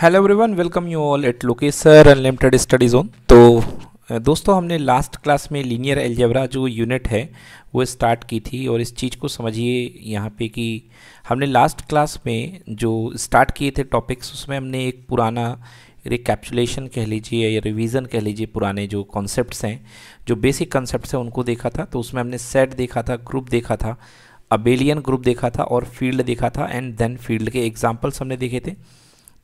Hello everyone welcome you all at लोकेसर unlimited study zone तो दोस्तों हमने लास्ट क्लास में लीनियर एल्जेब्रा जो यूनिट है वो स्टार्ट की थी और इस चीज़ को समझिए यहाँ पे कि हमने लास्ट क्लास में जो स्टार्ट किए थे टॉपिक्स उसमें हमने एक पुराना रिकैप्चुलेशन कह लीजिए या रिवीजन कह लीजिए पुराने जो कॉन्सेप्ट हैं जो बेसिक कॉन्सेप्ट हैं उनको देखा था तो उसमें हमने सेट देखा था ग्रुप देखा था अबेलियन ग्रुप देखा था और फील्ड देखा था एंड देन फील्ड के एग्जाम्पल्स हमने देखे थे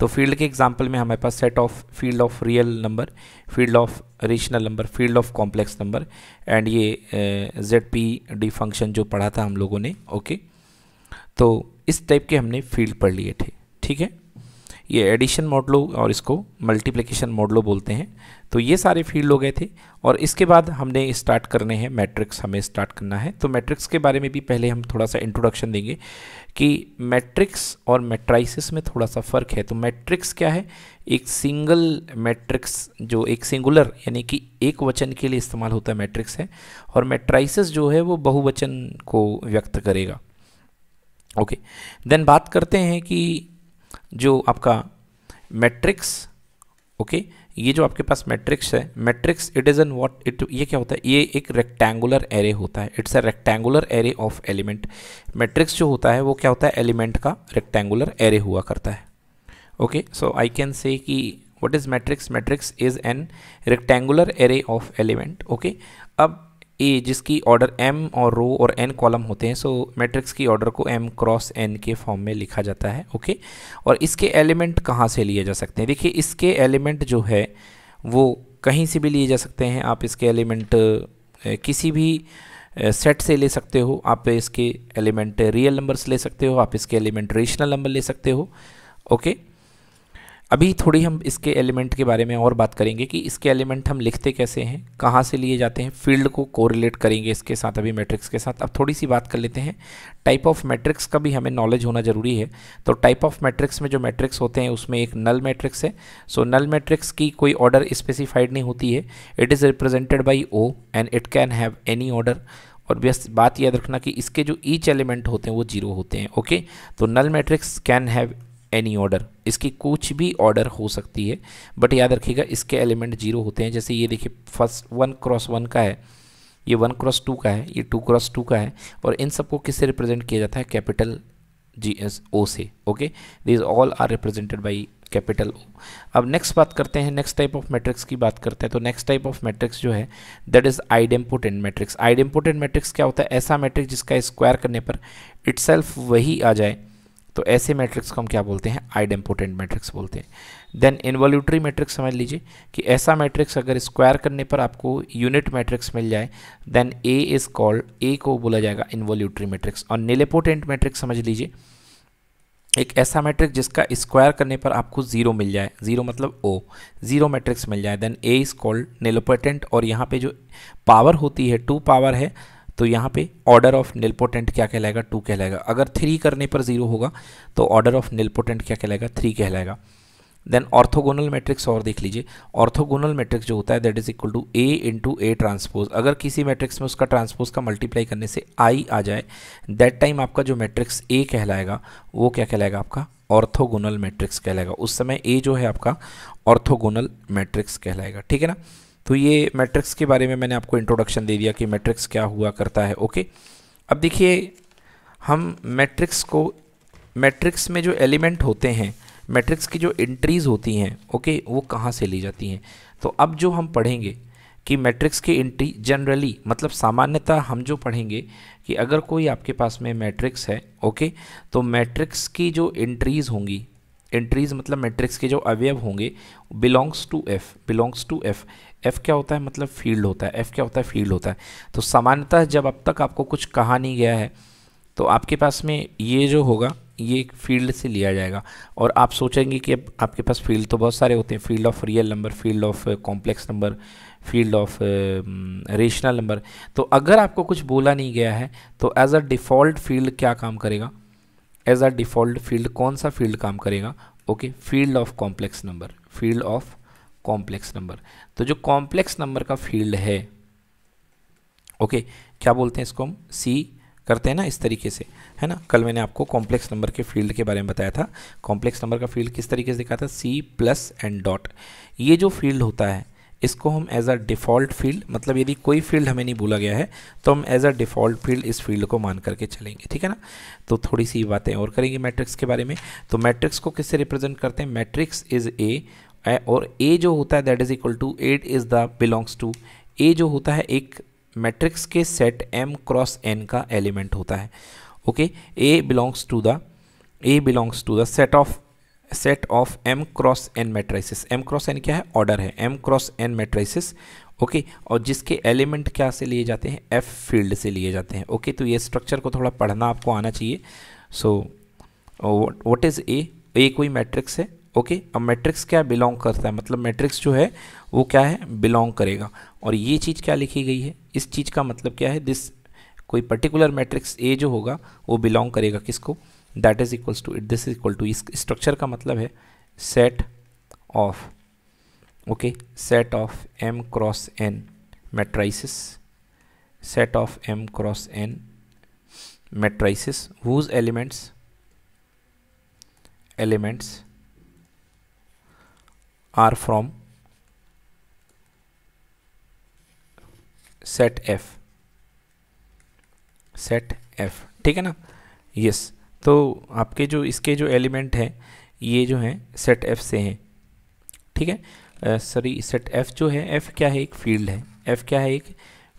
तो फील्ड के एग्जाम्पल में हमारे पास set of field of real number field of rational number field of complex number and ये जेड पी डी फंक्शन जो पढ़ा था हम लोगों ने ओके okay? तो इस टाइप के हमने फील्ड पढ़ लिए थे ठीक है ये एडिशन मॉडलो और इसको मल्टीप्लिकेशन मॉडलो बोलते हैं तो ये सारे फील्ड हो गए थे और इसके बाद हमने स्टार्ट करने हैं मैट्रिक्स हमें स्टार्ट करना है तो मैट्रिक्स के बारे में भी पहले हम थोड़ा सा इंट्रोडक्शन देंगे कि मैट्रिक्स और मैट्राइसिस में थोड़ा सा फ़र्क है तो मैट्रिक्स क्या है एक सिंगल मैट्रिक्स जो एक सिंगुलर यानी कि एक वचन के लिए इस्तेमाल होता है मैट्रिक्स है और मैट्राइसिस जो है वो बहुवचन को व्यक्त करेगा ओके okay. देन बात करते हैं कि जो आपका मैट्रिक्स ओके ये जो आपके पास मैट्रिक्स है matrix it is an what it ये क्या होता है ये एक रेक्टेंगुलर एरे होता है it's a rectangular array of element matrix जो होता है वो क्या होता है एलिमेंट का रेक्टेंगुलर एरे हुआ करता है okay so I can say that what is matrix matrix is an rectangular array of element okay अब ए जिसकी ऑर्डर एम और रो और एन कॉलम होते हैं सो मैट्रिक्स की ऑर्डर को एम क्रॉस एन के फॉर्म में लिखा जाता है ओके और इसके एलिमेंट कहाँ से लिए जा सकते हैं देखिए इसके एलिमेंट जो है वो कहीं से भी लिए जा सकते हैं आप इसके एलिमेंट किसी भी सेट से ले सकते हो आप इसके एलिमेंट रियल नंबर्स ले सकते हो आप इसके एलिमेंट रेशनल नंबर ले सकते हो ओके okay? अभी थोड़ी हम इसके एलिमेंट के बारे में और बात करेंगे कि इसके एलिमेंट हम लिखते कैसे हैं कहाँ से लिए जाते हैं फील्ड को कोरिलेट करेंगे इसके साथ अभी मैट्रिक्स के साथ अब थोड़ी सी बात कर लेते हैं टाइप ऑफ मैट्रिक्स का भी हमें नॉलेज होना ज़रूरी है तो टाइप ऑफ मैट्रिक्स में जो मैट्रिक्स होते हैं उसमें एक नल मैट्रिक्स है सो नल मैट्रिक्स की कोई ऑर्डर स्पेसिफाइड नहीं होती है it is represented by O and it can have any order और बस बात याद रखना कि इसके जो ईच एलिमेंट होते हैं वो जीरो होते हैं ओके तो null matrix can have any order इसकी कुछ भी ऑर्डर हो सकती है बट याद रखिएगा इसके एलिमेंट जीरो होते हैं जैसे ये देखिए फर्स्ट वन क्रॉस वन का है ये वन क्रॉस टू का है ये टू क्रॉस टू का है और इन सबको किससे रिप्रेजेंट किया जाता है capital G S O say okay these all are represented by capital O अब नेक्स्ट बात करते हैं नेक्स्ट टाइप ऑफ मैट्रिक्स की बात करते हैं तो नेक्स्ट टाइप ऑफ मैट्रिक्स जो है that is idempotent matrix idempotent matrix क्या होता है ऐसा मैट्रिक्स जिसका स्क्वायर करने पर इट्सल्फ वही आ जाए तो ऐसे मैट्रिक्स को हम क्या बोलते हैं आइडेम्पोटेंट मैट्रिक्स बोलते हैं देन इन्वॉल्यूटरी मैट्रिक्स समझ लीजिए कि ऐसा मैट्रिक्स अगर स्क्वायर करने पर आपको यूनिट मैट्रिक्स मिल जाए then A is called A को बोला जाएगा इन्वॉल्यूटरी मैट्रिक्स और निलेपोटेंट मैट्रिक्स समझ लीजिए एक ऐसा मैट्रिक्स जिसका स्क्वायर करने पर आपको जीरो मिल जाए जीरो मतलब ओ जीरो मैट्रिक्स मिल जाए then A is called nilpotent और यहाँ पे जो पावर होती है टू पावर है तो यहाँ पे ऑर्डर ऑफ निलपोटेंट क्या कहलाएगा टू कहलाएगा अगर थ्री करने पर ज़ीरो होगा तो ऑर्डर ऑफ निलपोटेंट क्या कहलाएगा थ्री कहलाएगा देन ऑर्थोगोनल मैट्रिक्स और देख लीजिए ऑर्थोगोनल मैट्रिक्स जो होता है that is equal to A into A transpose अगर किसी मैट्रिक्स में उसका ट्रांसपोज का मल्टीप्लाई करने से आई आ जाए दैट टाइम आपका जो मैट्रिक्स ए कहलाएगा वो क्या कहलाएगा आपका ऑर्थोगोनल मैट्रिक्स कहलाएगा उस समय ए जो है आपका ऑर्थोगोनल मैट्रिक्स कहलाएगा ठीक है ना तो ये मैट्रिक्स के बारे में मैंने आपको इंट्रोडक्शन दे दिया कि मैट्रिक्स क्या हुआ करता है ओके अब देखिए हम मैट्रिक्स को मैट्रिक्स में जो एलिमेंट होते हैं मैट्रिक्स की जो इंट्रीज़ होती हैं ओके वो कहाँ से ली जाती हैं तो अब जो हम पढ़ेंगे कि मैट्रिक्स की इंट्री जनरली मतलब सामान्यतः हम जो पढ़ेंगे कि अगर कोई आपके पास में मैट्रिक्स है ओके तो मैट्रिक्स की जो इंट्रीज़ होंगी एंट्रीज मतलब मैट्रिक्स के जो अवयव होंगे belongs to F belongs to F F क्या होता है मतलब फील्ड होता है एफ़ क्या होता है फील्ड होता है तो सामान्यतः जब अब तक आपको कुछ कहा नहीं गया है तो आपके पास में ये जो होगा ये एक फील्ड से लिया जाएगा और आप सोचेंगे कि अब आपके पास फील्ड तो बहुत सारे होते हैं field of real number field of complex number field of rational number तो अगर आपको कुछ बोला नहीं गया है तो एज अ डिफ़ॉल्ट फील्ड क्या काम करेगा एज अ डिफ़ॉल्ट फील्ड कौन सा फील्ड काम करेगा okay field of complex number field of complex number तो जो कॉम्प्लेक्स नंबर का फील्ड है ओके क्या बोलते हैं इसको हम सी करते हैं ना इस तरीके से है ना कल मैंने आपको कॉम्प्लेक्स नंबर के फील्ड के बारे में बताया था कॉम्प्लेक्स नंबर का फील्ड किस तरीके से दिखा था सी प्लस एंड डॉट ये जो फील्ड होता है इसको हम एज अ डिफ़ॉल्ट फील्ड मतलब यदि कोई फील्ड हमें नहीं बोला गया है तो हम एज अ डिफ़ॉल्ट फील्ड इस फील्ड को मान करके चलेंगे ठीक है ना तो थोड़ी सी बातें और करेंगे मैट्रिक्स के बारे में तो मैट्रिक्स को किससे रिप्रेजेंट करते हैं मैट्रिक्स इज़ ए और ए जो होता है that is equal to at is the belongs to A जो होता है एक मैट्रिक्स के सेट एम क्रॉस एन का एलिमेंट होता है okay A belongs to the A belongs to the set of set of M cross N matrices M cross N क्या है ऑर्डर है M cross N matrices okay okay, और जिसके element क्या से लिए जाते हैं एफ फील्ड से लिए जाते हैं ओके okay, तो ये स्ट्रक्चर को थोड़ा पढ़ना आपको आना चाहिए सो व्हाट इज़ ए ए कोई मैट्रिक्स है ओके अब मैट्रिक्स क्या बिलोंग करता है मतलब मैट्रिक्स जो है वो क्या है बिलोंग करेगा और ये चीज़ क्या लिखी गई है इस चीज़ का मतलब क्या है दिस कोई पर्टिकुलर मैट्रिक्स ए जो होगा वो बिलोंग करेगा किसको that is equals to it this is equal to इस स्ट्रक्चर का मतलब है set of okay set of M cross N matrices set of M cross N matrices whose elements elements are from set F set F ठीक है ना yes yes. तो आपके जो इसके जो एलिमेंट हैं ये जो हैं सेट एफ से हैं ठीक है सॉरी सेट एफ जो है एफ क्या है एक फील्ड है एफ क्या है एक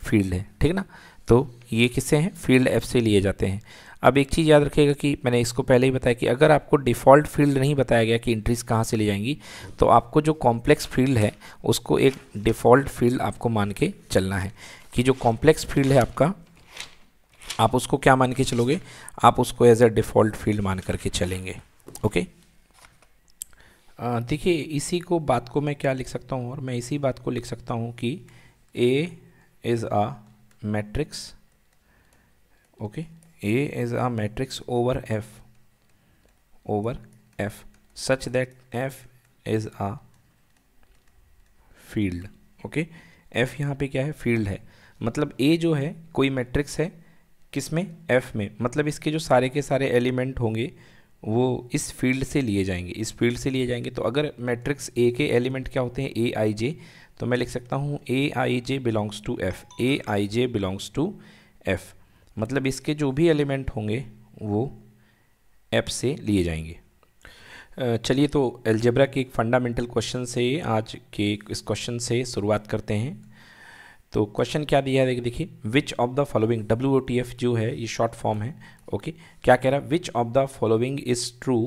फील्ड है ठीक है ना तो ये किससे हैं फील्ड एफ से लिए जाते हैं अब एक चीज़ याद रखिएगा कि मैंने इसको पहले ही बताया कि अगर आपको डिफ़ॉल्ट फील्ड नहीं बताया गया कि इंट्रीज कहाँ से ली जाएंगी तो आपको जो कॉम्प्लेक्स फील्ड है उसको एक डिफ़ॉल्ट फील्ड आपको मान के चलना है कि जो कॉम्प्लेक्स फील्ड है आपका आप उसको क्या मान के चलोगे आप उसको एज अ डिफ़ॉल्ट फील्ड मान करके चलेंगे ओके देखिए इसी को बात को मैं क्या लिख सकता हूँ और मैं इसी बात को लिख सकता हूँ कि A is a matrix okay A is a matrix over F over F such that F is a field okay F यहाँ पे क्या है field है मतलब A जो है कोई मैट्रिक्स है किस में F में मतलब इसके जो सारे के सारे एलिमेंट होंगे वो इस फील्ड से लिए जाएंगे इस फील्ड से लिए जाएंगे तो अगर मैट्रिक्स ए के एलिमेंट क्या होते हैं ए आई जे तो मैं लिख सकता हूँ A I J belongs to F A I J belongs to F मतलब इसके जो भी एलिमेंट होंगे वो ऐप से लिए जाएंगे चलिए तो एल्जेब्रा के एक फंडामेंटल क्वेश्चन से आज के इस क्वेश्चन से शुरुआत करते हैं तो क्वेश्चन क्या दिया है देखिए which of the following W O T F जो है ये शॉर्ट फॉर्म है ओके क्या कह रहा है which of the following is true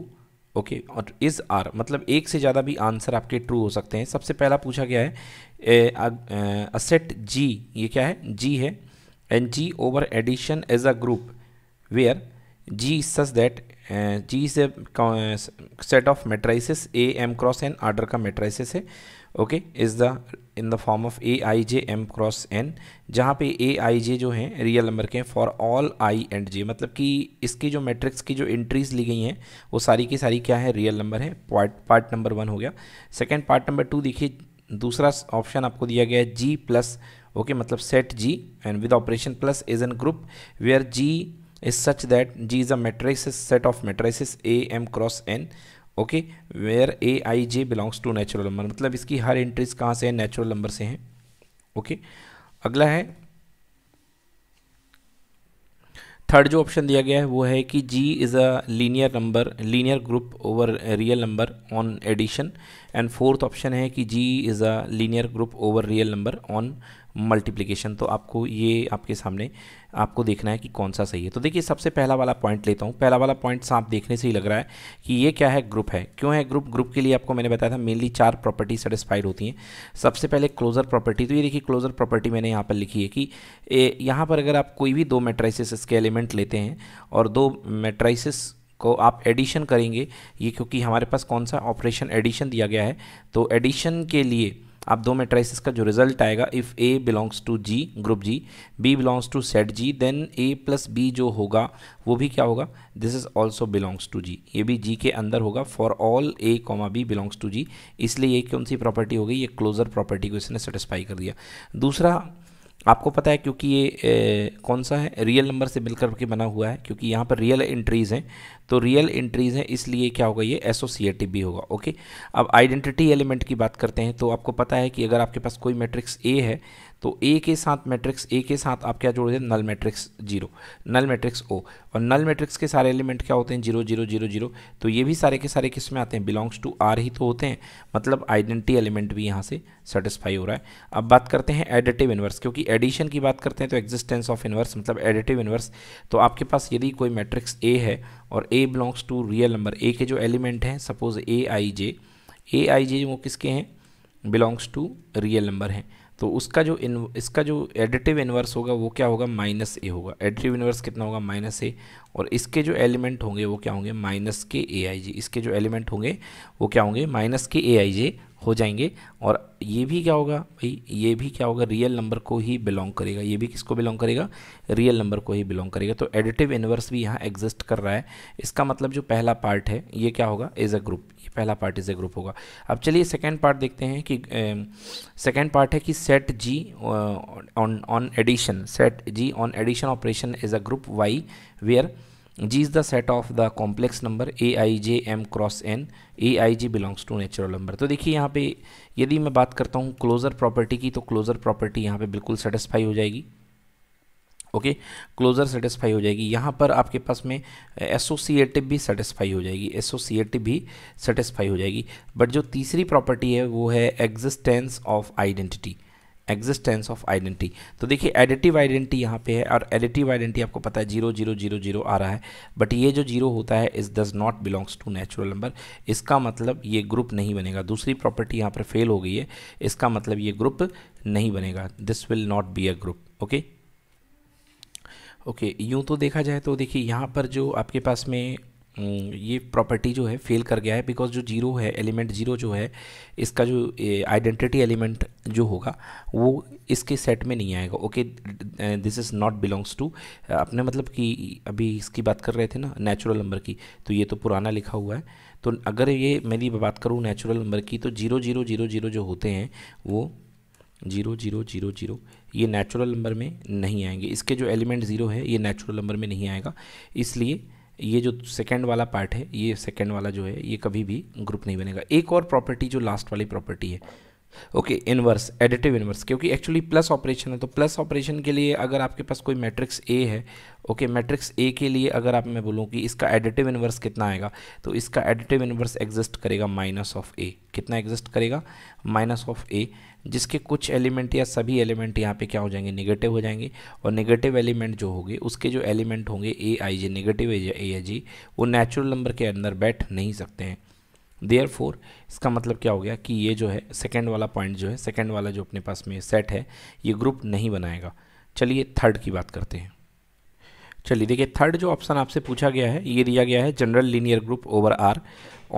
okay और इज़ आर मतलब एक से ज़्यादा भी आंसर आपके ट्रू हो सकते हैं सबसे पहला पूछा गया है असेट जी ये क्या है जी है and G over addition as a group where G is such that uh, G is a uh, set of matrices A M cross N order ka matrices hai okay is the in the form of A I J M cross N jahan pe A I J jo hain real number ke for all I and J matlab ki iske jo matrix ki jo entries li gayi hain wo sari ki sari kya hai real number hai part part number 1 ho gaya second part number 2 dekhiye दूसरा option आपको दिया गया है G plus okay मतलब set G and with operation plus is an group where G is such that G is a matrices set of matrices A M cross N okay where A I J belongs to natural number मतलब इसकी हर entries कहाँ से है natural number से हैं okay okay? अगला है third जो ऑप्शन दिया गया है वो है कि G is a linear number linear group over real number on addition and fourth option है कि G is a linear group over real number on multiplication तो आपको ये आपके सामने आपको देखना है कि कौन सा सही है तो देखिए सबसे पहला वाला पॉइंट लेता हूँ पहला वाला पॉइंट सांप देखने से ही लग रहा है कि ये क्या है ग्रुप है क्यों है ग्रुप ग्रुप के लिए आपको मैंने बताया था मेनली चार प्रॉपर्टी सेटिस्फाइड होती हैं सबसे पहले क्लोजर प्रॉपर्टी तो ये देखिए क्लोजर प्रॉपर्टी मैंने यहाँ पर लिखी है कि यहाँ पर अगर आप कोई भी दो मेट्राइसिस इसके एलिमेंट लेते हैं और दो मेट्राइसिस को आप एडिशन करेंगे ये क्योंकि हमारे पास कौन सा ऑपरेशन एडिशन दिया गया है तो एडिशन के लिए आप दो मेट्राइसिस का जो रिजल्ट आएगा if A belongs to G group G B belongs to set G then A plus B जो होगा वो भी क्या होगा this is also belongs to G ये भी जी के अंदर होगा for all A comma B belongs to G इसलिए ये कौन सी प्रॉपर्टी हो गई ये क्लोजर प्रॉपर्टी को इसने सेटिस्फाई कर दिया दूसरा आपको पता है क्योंकि ये ए, कौन सा है रियल नंबर से मिलकर के बना हुआ है क्योंकि यहाँ पर रियल एंट्रीज़ हैं तो रियल एंट्रीज़ हैं इसलिए क्या होगा ये एसोसिएटिव भी होगा ओके अब आइडेंटिटी एलिमेंट की बात करते हैं तो आपको पता है कि अगर आपके पास कोई मैट्रिक्स ए है तो ए के साथ मैट्रिक्स ए के साथ आप क्या जोड़ दें null matrix zero null matrix O और नल मैट्रिक्स के सारे एलिमेंट क्या होते हैं जीरो जीरो जीरो जीरो तो ये भी सारे के सारे किस में आते हैं बिलोंग्स टू आर ही तो होते हैं मतलब आइडेंटिटी एलिमेंट भी यहाँ से सेटिस्फाई हो रहा है अब बात करते हैं एडिटिव इनवर्स क्योंकि एडिशन की बात करते हैं तो एग्जिस्टेंस ऑफ इनवर्स मतलब एडिटिव इनवर्स तो आपके पास यदि कोई मैट्रिक्स ए है और A belongs to real number A के जो एलिमेंट हैं सपोज ए आई जे ए आई जे वो किसके हैं बिलोंग्स टू रियल नंबर हैं तो उसका जो इन इसका जो एडिटिव इन्वर्स होगा वो क्या होगा माइनस ए होगा एडिटिव इन्वर्स कितना होगा माइनस ए और इसके जो एलिमेंट होंगे वो क्या होंगे माइनस के ए आई जे इसके जो एलिमेंट होंगे वो क्या होंगे माइनस के ए आई जे हो जाएंगे और ये भी क्या होगा भाई ये भी क्या होगा रियल नंबर को ही बिलोंग करेगा ये भी किसको बिलोंग करेगा रियल नंबर को ही बिलोंग करेगा तो एडिटिव इन्वर्स भी यहाँ एग्जिस्ट कर रहा है इसका मतलब जो पहला पार्ट है ये क्या होगा एज अ ग्रुप ये पहला पार्ट एज अ ग्रुप होगा अब चलिए सेकेंड पार्ट देखते हैं कि सेकेंड पार्ट है कि set G on on addition set G on addition operation as a group why where G is the set of the complex number A I J M cross N A I J belongs to natural number तो देखिए यहाँ पे यदि मैं बात करता हूँ closure property की तो क्लोजर प्रॉपर्टी यहाँ पे बिल्कुल सेटिस्फाई हो जाएगी ओके क्लोजर सेटिस्फाई हो जाएगी यहाँ पर आपके पास में एसोसिएटिव भी सेटिस्फाई हो जाएगी एसोसिएटिव भी सेटिस्फाई हो जाएगी बट जो तीसरी प्रॉपर्टी है वो है existence of identity existence of identity तो देखिए एडिटिव आइडेंटिटी यहाँ पे है और एडिटिव आइडेंटिटी आपको पता है जीरो जीरो जीरो जीरो आ रहा है बट ये जो जीरो होता है is does not belongs to natural number इसका मतलब ये ग्रुप नहीं बनेगा दूसरी प्रॉपर्टी यहाँ पर फेल हो गई है इसका मतलब ये ग्रुप नहीं बनेगा this will not be a group okay okay यूँ तो देखा जाए तो देखिए यहाँ पर जो आपके पास में हम्म, ये प्रॉपर्टी जो है फेल कर गया है बिकॉज जो जीरो है एलिमेंट जीरो जो है इसका जो आइडेंटिटी एलिमेंट जो होगा वो इसके सेट में नहीं आएगा okay this is not belongs to अपने मतलब कि अभी इसकी बात कर रहे थे ना नेचुरल नंबर की तो ये तो पुराना लिखा हुआ है तो अगर ये मेरी बात करूँ नेचुरल नंबर की तो जीरो जीरो जीरो जीरो जो होते हैं वो जीरो जीरो जीरो जीरो ये नेचुरल नंबर में नहीं आएंगे इसके जो एलिमेंट ज़ीरो है ये नेचुरल नंबर में नहीं आएगा इसलिए ये जो सेकेंड वाला पार्ट है ये सेकेंड वाला जो है ये कभी भी ग्रुप नहीं बनेगा एक और प्रॉपर्टी जो लास्ट वाली प्रॉपर्टी है ओके इनवर्स एडिटिव इनवर्स क्योंकि एक्चुअली प्लस ऑपरेशन है तो प्लस ऑपरेशन के लिए अगर आपके पास कोई मैट्रिक्स ए है ओके मैट्रिक्स ए के लिए अगर आप मैं बोलूँ कि इसका एडिटिव इनवर्स कितना आएगा तो इसका एडिटिव इनवर्स एग्जिस्ट करेगा माइनस ऑफ ए कितना एग्जिस्ट करेगा माइनस ऑफ ए जिसके कुछ एलिमेंट या सभी एलिमेंट यहाँ पे क्या हो जाएंगे नेगेटिव हो जाएंगे और नेगेटिव एलिमेंट जो होंगे उसके जो एलिमेंट होंगे ए I ji negative A I जी वो नेचुरल नंबर के अंदर बैठ नहीं सकते हैं देयर फोर इसका मतलब क्या हो गया कि ये जो है सेकेंड वाला पॉइंट जो है सेकेंड वाला जो अपने पास में सेट है ये ग्रुप नहीं बनाएगा चलिए थर्ड की बात करते हैं चलिए देखिए थर्ड जो ऑप्शन आपसे पूछा गया है ये दिया गया है general linear group over R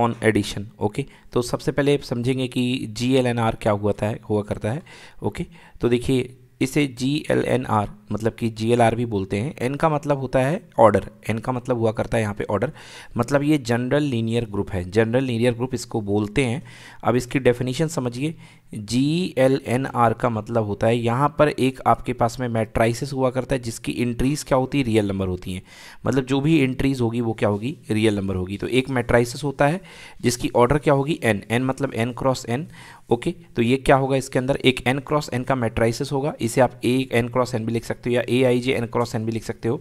on addition okay तो सबसे पहले समझेंगे कि जी एल एन आर क्या हुआ था हुआ करता है ओके तो देखिए इसे जी एल एन आर मतलब कि जी एल आर भी बोलते हैं एन का मतलब होता है ऑर्डर एन का मतलब हुआ करता है यहाँ पे ऑर्डर मतलब ये जनरल लीनियर ग्रुप है जनरल लीनियर ग्रुप इसको बोलते हैं अब इसकी डेफिनेशन समझिए जी एल एन आर का मतलब होता है यहाँ पर एक आपके पास में मैट्राइसिस हुआ करता है जिसकी इंट्रीज़ क्या होती है रियल नंबर होती हैं मतलब जो भी इंट्रीज़ होगी वो क्या होगी रियल नंबर होगी तो एक मैट्राइसिस होता है जिसकी ऑर्डर क्या होगी एन एन मतलब एन क्रॉस एन ओके तो ये क्या होगा इसके अंदर एक एन क्रॉस एन का मेट्राइसिस होगा इसे आप ए एन क्रॉस एन भी लिख सकते हो या A I J N cross N भी लिख सकते हो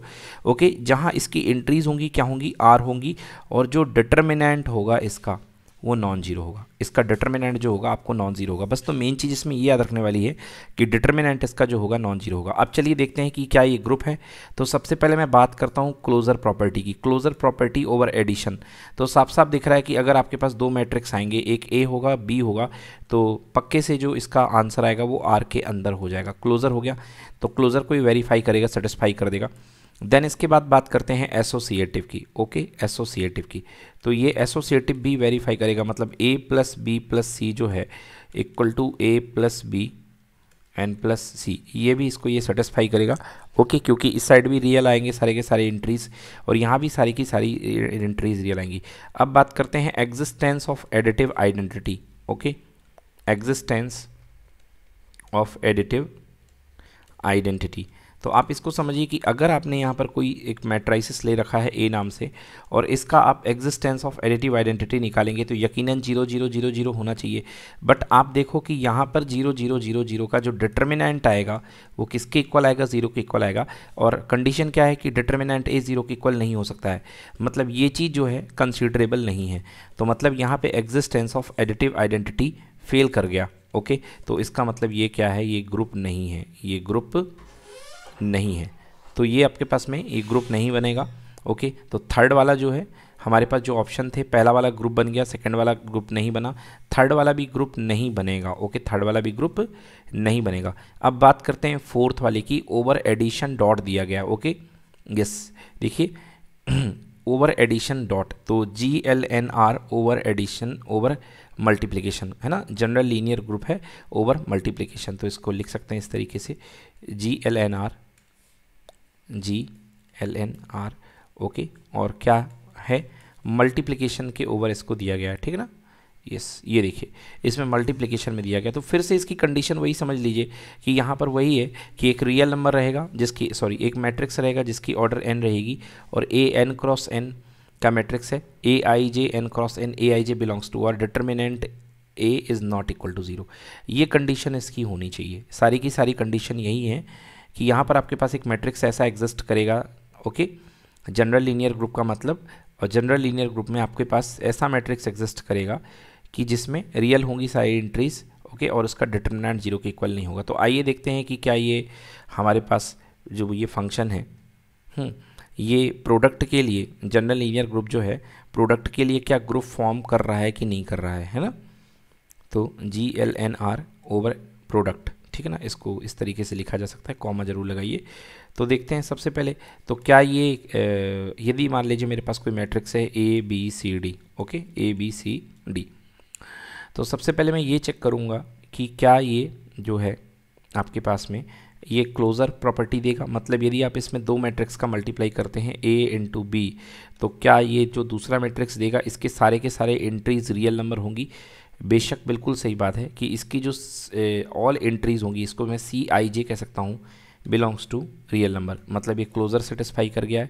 ओके जहाँ इसकी एंट्रीज होंगी क्या होंगी आर होंगी और जो डिटर्मिनेंट होगा इसका वो नॉन जीरो होगा इसका डिटर्मिनेंट जो होगा आपको नॉन जीरो होगा बस तो मेन चीज़ इसमें ये याद रखने वाली है कि डिटर्मिनेंट इसका जो होगा नॉन जीरो होगा अब चलिए देखते हैं कि क्या ये ग्रुप है तो सबसे पहले मैं बात करता हूँ क्लोजर प्रॉपर्टी की क्लोजर प्रॉपर्टी ओवर एडिशन तो साफ साफ दिख रहा है कि अगर आपके पास दो मैट्रिक्स आएंगे एक ए होगा बी होगा तो पक्के से जो इसका आंसर आएगा वो आर के अंदर हो जाएगा क्लोजर हो गया तो क्लोजर को ही वेरीफाई करेगा सेटिस्फाई कर देगा देन इसके बाद बात करते हैं एसोसिएटिव की ओके एसोसिएटिव की तो ये एसोसिएटिव भी वेरीफाई करेगा मतलब A plus B plus C जो है equal to A plus B and plus C ये भी इसको ये सेटिस्फाई करेगा ओके okay, क्योंकि इस साइड भी रियल आएंगे सारे के सारे एंट्रीज और यहाँ भी सारी की सारी एंट्रीज रियल आएंगी अब बात करते हैं existence of additive identity okay existence of additive identity तो आप इसको समझिए कि अगर आपने यहाँ पर कोई एक मैट्राइसिस ले रखा है ए नाम से और इसका आप एग्जिस्टेंस ऑफ एडिटिव आइडेंटिटी निकालेंगे तो यकीनन जीरो जीरो जीरो जीरो होना चाहिए बट आप देखो कि यहाँ पर जीरो जीरो जीरो जीरो का जो डिटर्मिनेंट आएगा वो किसके इक्वल आएगा जीरो के इक्वल आएगा और कंडीशन क्या है कि डिटर्मिनेंट ए जीरो के इक्वल नहीं हो सकता है मतलब ये चीज़ जो है कंसिडरेबल नहीं है तो मतलब यहाँ पर existence of additive identity fail कर गया ओके तो इसका मतलब ये क्या है ये ग्रुप नहीं है ये ग्रुप नहीं है तो ये आपके पास में एक ग्रुप नहीं बनेगा ओके तो थर्ड वाला जो है हमारे पास जो ऑप्शन थे पहला वाला ग्रुप बन गया सेकंड वाला ग्रुप नहीं बना थर्ड वाला भी ग्रुप नहीं बनेगा ओके थर्ड वाला भी ग्रुप नहीं बनेगा अब बात करते हैं फोर्थ वाले की ओवर एडिशन डॉट दिया गया ओके यस देखिए ओवर एडिशन डॉट तो G L N R over addition over multiplication है ना जनरल लीनियर ग्रुप है ओवर मल्टीप्लीकेशन तो इसको लिख सकते हैं इस तरीके से G L N R G L N R okay और क्या है मल्टीप्लिकेशन के ओवर इसको दिया गया है ठीक है ना यस yes, ये देखिए इसमें मल्टीप्लिकेशन में दिया गया तो फिर से इसकी कंडीशन वही समझ लीजिए कि यहाँ पर वही है कि एक रियल नंबर रहेगा जिसकी सॉरी एक मैट्रिक्स रहेगा जिसकी ऑर्डर एन रहेगी और ए एन क्रॉस एन का मैट्रिक्स है A I J N cross N A I J belongs to और determinant A is not equal to zero ये कंडीशन इसकी होनी चाहिए सारी की सारी कंडीशन यही है कि यहाँ पर आपके पास एक मैट्रिक्स ऐसा एग्जिस्ट करेगा ओके जनरल लीनियर ग्रुप का मतलब और जनरल लीनियर ग्रुप में आपके पास ऐसा मैट्रिक्स एग्जिस्ट करेगा कि जिसमें रियल होंगी सारी एंट्रीज ओके और उसका डिटर्मिनेंट जीरो के इक्वल नहीं होगा तो आइए देखते हैं कि क्या ये हमारे पास जो ये फंक्शन है हम्म, ये प्रोडक्ट के लिए जनरल लीनियर ग्रुप जो है प्रोडक्ट के लिए क्या ग्रुप फॉर्म कर रहा है कि नहीं कर रहा है है ना तो G L N R over product ठीक है ना इसको इस तरीके से लिखा जा सकता है कॉमा ज़रूर लगाइए तो देखते हैं सबसे पहले तो क्या ये यदि मान लीजिए मेरे पास कोई मैट्रिक्स है A B C D okay A B C D तो सबसे पहले मैं ये चेक करूँगा कि क्या ये जो है आपके पास में ये क्लोज़र प्रॉपर्टी देगा मतलब यदि आप इसमें दो मैट्रिक्स का मल्टीप्लाई करते हैं ए इंटू बी तो क्या ये जो दूसरा मैट्रिक्स देगा इसके सारे के सारे एंट्रीज रियल नंबर होंगी बेशक बिल्कुल सही बात है कि इसकी जो ऑल एंट्रीज़ होंगी इसको मैं सी आई जे कह सकता हूँ बिलोंग्स टू रियल नंबर मतलब ये क्लोज़र सेटिस्फाई कर गया है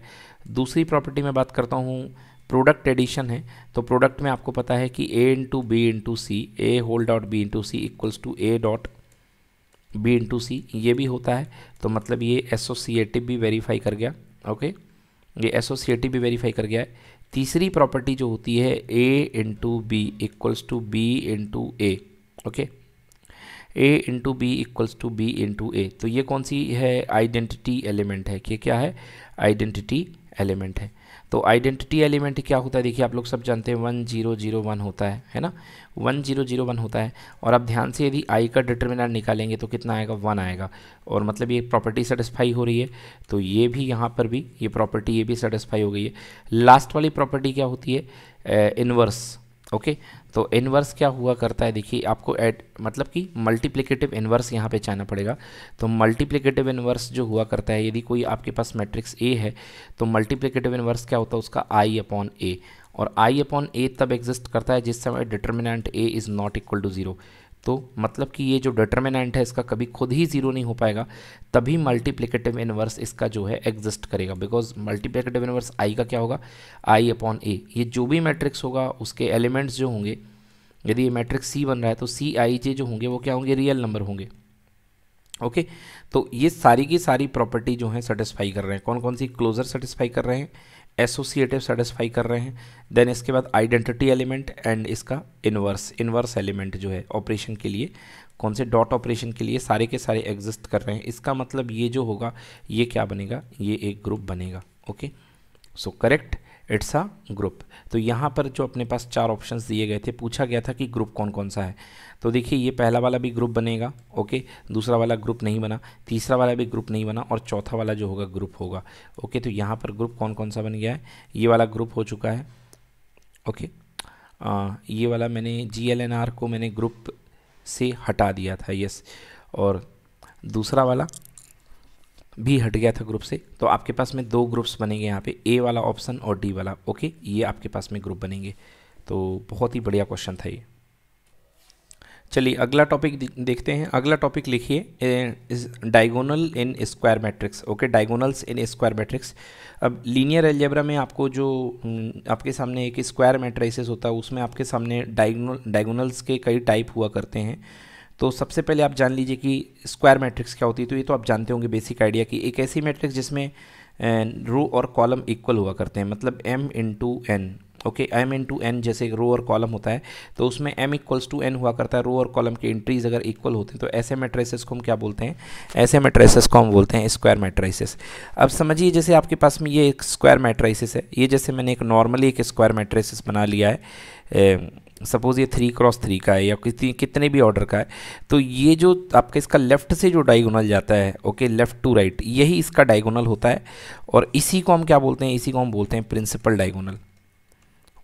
दूसरी प्रॉपर्टी में बात करता हूँ प्रोडक्ट एडिशन है तो प्रोडक्ट में आपको पता है कि A into B into C A whole dot B into C equals to A dot B into C ये भी होता है तो मतलब ये एसोसिएटिव भी वेरीफाई कर गया ओके ये एसोसिएटिव भी वेरीफाई कर गया है तीसरी प्रॉपर्टी जो होती है A into B equals to B into A okay A into B equals to B into A तो ये कौन सी है आइडेंटिटी एलिमेंट है कि क्या है आइडेंटिटी एलिमेंट है तो आइडेंटिटी एलिमेंट क्या होता है देखिए आप लोग सब जानते हैं वन जीरो जीरो वन होता है है ना वन जीरो जीरो वन होता है और आप ध्यान से यदि आई का डिटर्मिनेंट निकालेंगे तो कितना आएगा वन आएगा और मतलब ये प्रॉपर्टी सेटिस्फाई हो रही है तो ये भी यहाँ पर भी ये प्रॉपर्टी ये भी सेटिस्फाई हो गई है लास्ट वाली प्रॉपर्टी क्या होती है इनवर्स uh, ओके तो इनवर्स क्या हुआ करता है देखिए आपको एड मतलब कि मल्टीप्लिकेटिव इनवर्स यहाँ पे जाना पड़ेगा तो मल्टीप्लिकेटिव इनवर्स जो हुआ करता है यदि कोई आपके पास मैट्रिक्स ए है तो मल्टीप्लिकेटिव इनवर्स क्या होता है उसका आई अपॉन ए और आई अपॉन ए तब एग्जिस्ट करता है जिस समय determinant A is not equal to zero तो मतलब कि ये जो डिटर्मिनेंट है इसका कभी खुद ही ज़ीरो नहीं हो पाएगा तभी मल्टीप्लिकेटिव इनवर्स इसका जो है एग्जिस्ट करेगा बिकॉज मल्टीप्लिकेटिव इनवर्स आई का क्या होगा आई अपॉन ए ये जो भी मैट्रिक्स होगा उसके एलिमेंट्स जो होंगे यदि ये मैट्रिक्स सी बन रहा है तो सी आई जे जो होंगे वो क्या होंगे रियल नंबर होंगे ओके तो ये सारी की सारी प्रॉपर्टी जो है सेटिस्फाई कर रहे हैं कौन कौन सी क्लोजर सेटिस्फाई कर रहे हैं एसोसिएटिव सेटिस्फाई कर रहे हैं देन इसके बाद आइडेंटिटी एलिमेंट एंड इसका इनवर्स इनवर्स एलिमेंट जो है ऑपरेशन के लिए कौन से डॉट ऑपरेशन के लिए सारे के सारे एग्जिस्ट कर रहे हैं इसका मतलब ये जो होगा ये क्या बनेगा ये एक ग्रुप बनेगा okay so correct it's a group तो यहाँ पर जो अपने पास चार ऑप्शंस दिए गए थे पूछा गया था कि ग्रुप कौन कौन सा है तो देखिए ये पहला वाला भी ग्रुप बनेगा ओके दूसरा वाला ग्रुप नहीं बना तीसरा वाला भी ग्रुप नहीं बना और चौथा वाला जो होगा ग्रुप होगा ओके तो यहाँ पर ग्रुप कौन कौन सा बन गया है ये वाला ग्रुप हो चुका है ओके आ, ये वाला मैंने जी एल एन आर को मैंने ग्रुप से हटा दिया था यस और दूसरा वाला भी हट गया था ग्रुप से तो आपके पास में दो ग्रुप्स बनेंगे यहाँ पे ए वाला ऑप्शन और डी वाला ओके ये आपके पास में ग्रुप बनेंगे तो बहुत ही बढ़िया क्वेश्चन था ये चलिए अगला टॉपिक देखते हैं अगला टॉपिक लिखिए diagonal in square matrix okay diagonals in square matrix अब लीनियर एलजेब्रा में आपको जो आपके सामने एक स्क्वायर मैट्राइसिस होता है उसमें आपके सामने डायगोनल डायगोनल्स के कई टाइप हुआ करते हैं तो सबसे पहले आप जान लीजिए कि स्क्वायर मैट्रिक्स क्या होती है तो ये तो आप जानते होंगे बेसिक आइडिया कि एक ऐसी मैट्रिक्स जिसमें रो और कॉलम इक्वल हुआ करते हैं मतलब m into N okay m into N जैसे रो और कॉलम होता है तो उसमें m इक्वल्स टू एन हुआ करता है रो और कॉलम के एंट्रीज अगर इक्वल होते हैं तो ऐसे मेट्राइसिस को हम क्या बोलते हैं ऐसे मेट्राइसिस को हम बोलते हैं स्क्वायर मेट्राइसिस अब समझिए जैसे आपके पास में ये एक स्क्वायर मेट्राइसिस है ये जैसे मैंने एक नॉर्मली एक स्क्वायर मेट्राइसिस बना लिया है सपोज़ ये थ्री क्रॉस थ्री का है या कितनी कितने भी ऑर्डर का है तो ये जो आपका इसका लेफ़्ट से जो डायगोनल जाता है ओके लेफ़्ट टू राइट यही इसका डायगोनल होता है और इसी को हम क्या बोलते हैं इसी को हम बोलते हैं प्रिंसिपल डायगोनल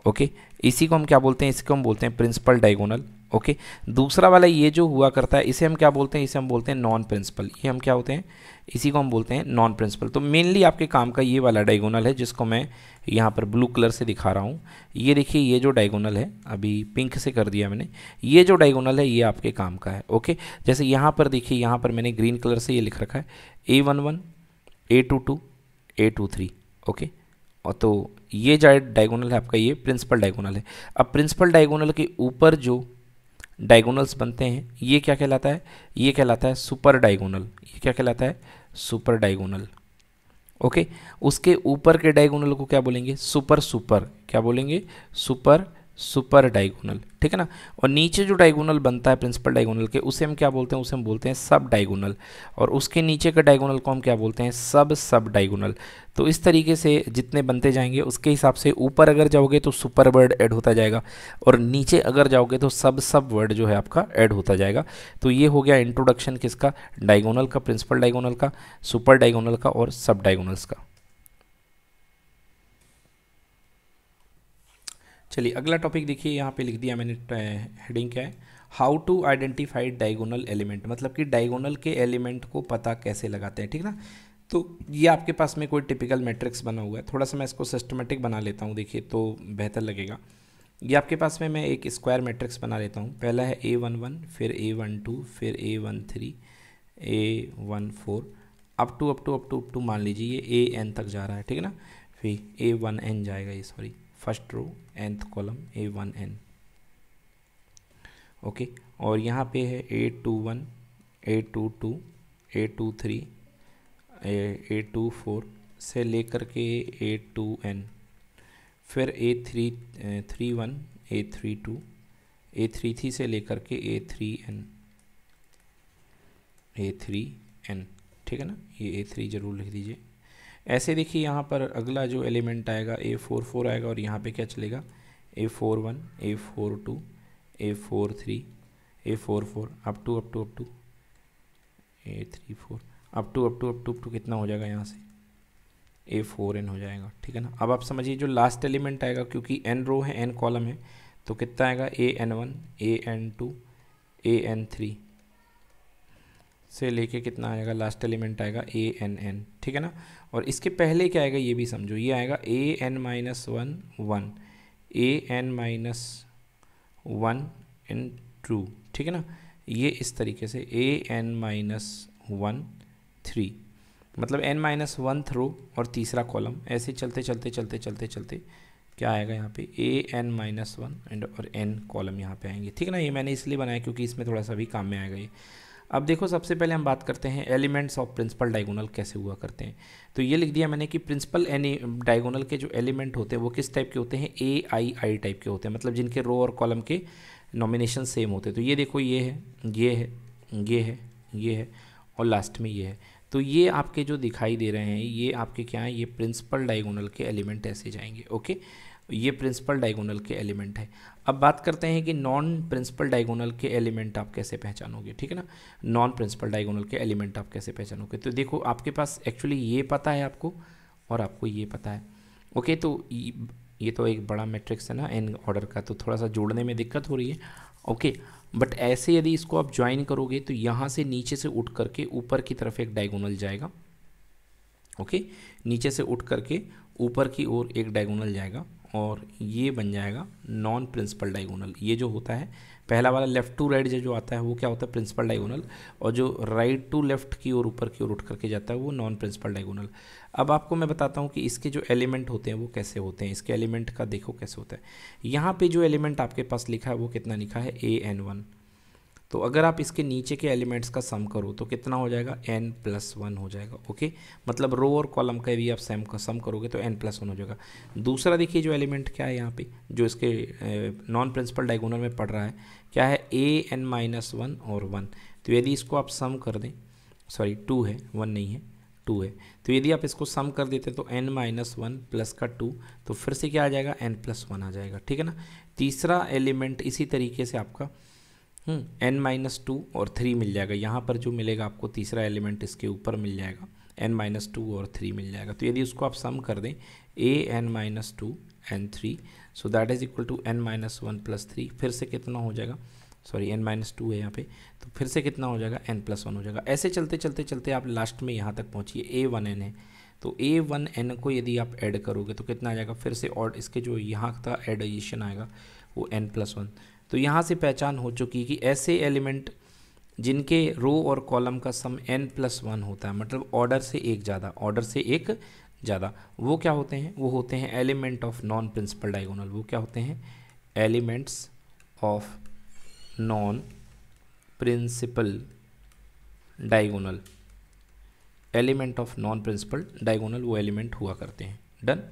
ओके इसी को हम क्या बोलते हैं इसी को हम बोलते हैं प्रिंसिपल डायगोनल ओके दूसरा वाला ये जो हुआ करता है इसे हम क्या बोलते हैं इसे हम बोलते हैं नॉन प्रिंसिपल ये हम क्या होते हैं इसी को हम बोलते हैं नॉन प्रिंसिपल तो मेनली आपके काम का ये वाला डायगोनल है जिसको मैं यहाँ पर ब्लू कलर से दिखा रहा हूँ ये देखिए ये जो डायगोनल है अभी पिंक से कर दिया मैंने ये जो डायगोनल है ये आपके काम का है ओके जैसे यहाँ पर देखिए यहाँ पर मैंने ग्रीन कलर से ये लिख रखा है A one one A two two A two three okay और तो ये जो डायगोनल है आपका ये प्रिंसिपल डायगोनल है अब प्रिंसिपल डायगोनल के ऊपर जो डायगोनल्स बनते हैं ये क्या कहलाता है ये कहलाता है सुपर डायगोनल ये क्या कहलाता है सुपर डायगोनल ओके उसके ऊपर के डायगोनल को क्या बोलेंगे सुपर सुपर क्या बोलेंगे सुपर सुपर डाइगोनल ठीक है ना और नीचे जो डाइगोनल बनता है प्रिंसिपल डाइगोनल के उसे हम क्या बोलते हैं उसे हम बोलते हैं सब डाइगोनल और उसके नीचे का डाइगोनल को हम क्या बोलते हैं सब सब डाइगोनल तो इस तरीके से जितने बनते जाएंगे उसके हिसाब से ऊपर अगर जाओगे तो सुपर वर्ड ऐड होता जाएगा और नीचे अगर जाओगे तो सब सब वर्ड जो है आपका ऐड होता जाएगा तो ये हो गया इंट्रोडक्शन किसका डाइगोनल का प्रिंसिपल डाइगोनल का सुपर डाइगोनल का और सब डाइगोनल्स का चलिए अगला टॉपिक देखिए यहाँ पे लिख दिया मैंने हेडिंग क्या है how to identify diagonal element मतलब कि डायगोनल के एलिमेंट को पता कैसे लगाते हैं ठीक ना तो ये आपके पास में कोई टिपिकल मैट्रिक्स बना हुआ है थोड़ा सा मैं इसको सिस्टमेटिक बना लेता हूँ देखिए तो बेहतर लगेगा ये आपके पास में मैं एक स्क्वायर मैट्रिक्स बना लेता हूँ पहला है ए वन वन फिर ए वन टू फिर A one three A one four up to up to up to up to मान लीजिए ये ए एन तक जा रहा है ठीक है ना फिर ए वन एन जाएगा ये sorry first row Nth column A one N okay और यहाँ पे है ए two one A two two A two three A two four से लेकर के ए टू एन फिर A three three one A three two A three three से लेकर के A three N A three N ठीक है ना ये ए थ्री ज़रूर लिख दीजिए ऐसे देखिए यहाँ पर अगला जो एलिमेंट आएगा ए फोर फोर आएगा और यहाँ पे क्या चलेगा A four one A four two A four three A four four up to up to up to A three four up to up to up to up to कितना हो जाएगा यहाँ से ए फोर एन हो जाएगा ठीक है ना अब आप समझिए जो लास्ट एलिमेंट आएगा क्योंकि एन रो है एन कॉलम है तो कितना आएगा A N one A N two A N three से लेके कितना आएगा लास्ट एलिमेंट आएगा ए एन एन ठीक है ना और इसके पहले क्या आएगा ये भी समझो ये आएगा A N minus one one A N minus one N two ठीक है ना ये इस तरीके से A N minus one three मतलब एन माइनस वन थ्रो और तीसरा कॉलम ऐसे चलते चलते चलते चलते चलते क्या आएगा यहाँ पे A N minus one and और एन कॉलम यहाँ पे आएंगे ठीक है ना ये मैंने इसलिए बनाया क्योंकि इसमें थोड़ा सा भी काम में आएगा ये अब देखो सबसे पहले हम बात करते हैं एलिमेंट्स ऑफ प्रिंसिपल डायगोनल कैसे हुआ करते हैं तो ये लिख दिया मैंने कि प्रिंसिपल एनी डायगोनल के जो एलिमेंट होते हैं वो किस टाइप के होते हैं ए आई आई टाइप के होते हैं मतलब जिनके रो और कॉलम के नॉमिनेशन सेम होते हैं तो ये देखो ये है ये है ये है ये है और लास्ट में ये है तो ये आपके जो दिखाई दे रहे हैं ये आपके क्या हैं ये प्रिंसिपल डायगोनल के एलिमेंट ऐसे जाएंगे ओके ये प्रिंसिपल डायगोनल के एलिमेंट है अब बात करते हैं कि नॉन प्रिंसिपल डायगोनल के एलिमेंट आप कैसे पहचानोगे ठीक है ना नॉन प्रिंसिपल डायगोनल के एलिमेंट आप कैसे पहचानोगे तो देखो आपके पास एक्चुअली ये पता है आपको और आपको ये पता है ओके तो ये तो एक बड़ा मैट्रिक्स है ना एन ऑर्डर का तो थोड़ा सा जोड़ने में दिक्कत हो रही है ओके बट ऐसे यदि इसको आप ज्वाइन करोगे तो यहाँ से नीचे से उठ करके ऊपर की तरफ एक डायगोनल जाएगा ओके नीचे से उठ करके ऊपर की ओर एक डायगोनल जाएगा और ये बन जाएगा नॉन प्रिंसिपल डायगोनल ये जो होता है पहला वाला लेफ़्ट टू राइट जो आता है वो क्या होता है प्रिंसिपल डायगोनल और जो राइट टू लेफ़्ट की ओर ऊपर की ओर उठ करके जाता है वो नॉन प्रिंसिपल डायगोनल अब आपको मैं बताता हूँ कि इसके जो एलिमेंट होते हैं वो कैसे होते हैं इसके एलिमेंट का देखो कैसे होता है यहाँ पर जो एलिमेंट आपके पास लिखा है वो कितना लिखा है ए एन वन तो अगर आप इसके नीचे के एलिमेंट्स का सम करो तो कितना हो जाएगा एन प्लस वन हो जाएगा ओके मतलब रो और कॉलम का भी आप सम का सम करोगे तो एन प्लस वन हो जाएगा दूसरा देखिए जो एलिमेंट क्या है यहाँ पे जो इसके नॉन प्रिंसिपल डायगोनल में पड़ रहा है क्या है ए एन माइनस वन और वन तो यदि इसको आप सम कर दें सॉरी टू है वन नहीं है टू है तो यदि आप इसको सम कर देते तो एन माइनस वन प्लस का टू तो फिर से क्या आ जाएगा एन प्लस वन आ जाएगा ठीक है ना तीसरा एलिमेंट इसी तरीके से आपका एन माइनस टू और थ्री मिल जाएगा यहाँ पर जो मिलेगा आपको तीसरा एलिमेंट इसके ऊपर मिल जाएगा एन माइनस टू और थ्री मिल जाएगा तो यदि उसको आप सम कर दें A N minus two N three so that is equal to N minus one plus three फिर से कितना हो जाएगा सॉरी एन माइनस टू है यहाँ पे तो फिर से कितना हो जाएगा एन प्लस वन हो जाएगा ऐसे चलते चलते चलते आप लास्ट में यहाँ तक पहुँचिए ए वन एन है तो ए वन एन को यदि आप ऐड करोगे तो कितना आ जाएगा फिर से और इसके जो यहाँ का एडिशन आएगा वो एन प्लस वन तो यहाँ से पहचान हो चुकी है कि ऐसे एलिमेंट जिनके रो और कॉलम का सम एन प्लस वन होता है मतलब ऑर्डर से एक ज़्यादा ऑर्डर से एक ज़्यादा वो क्या होते हैं वो होते हैं element of non principal diagonal वो क्या होते हैं elements of non principal diagonal element of non principal diagonal वो एलिमेंट हुआ करते हैं डन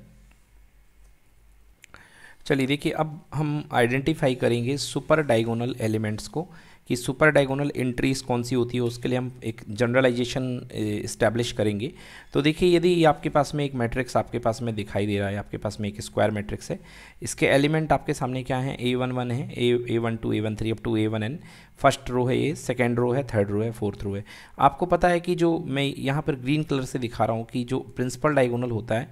चलिए देखिए अब हम आइडेंटिफाई करेंगे सुपर डायगोनल एलिमेंट्स को कि सुपर डायगोनल एंट्रीज कौन सी होती है उसके लिए हम एक जनरलाइजेशन इस्टेब्लिश करेंगे तो देखिए यदि आपके पास में एक मैट्रिक्स आपके पास में दिखाई दे रहा है आपके पास में एक स्क्वायर मैट्रिक्स है इसके एलिमेंट आपके सामने क्या है ए वन वन है A A one two A one three up to A one N first row है ये सेकेंड रो है थर्ड रो है फोर्थ रो है आपको पता है कि जो मैं यहाँ पर ग्रीन कलर से दिखा रहा हूँ कि जो प्रिंसिपल डायगोनल होता है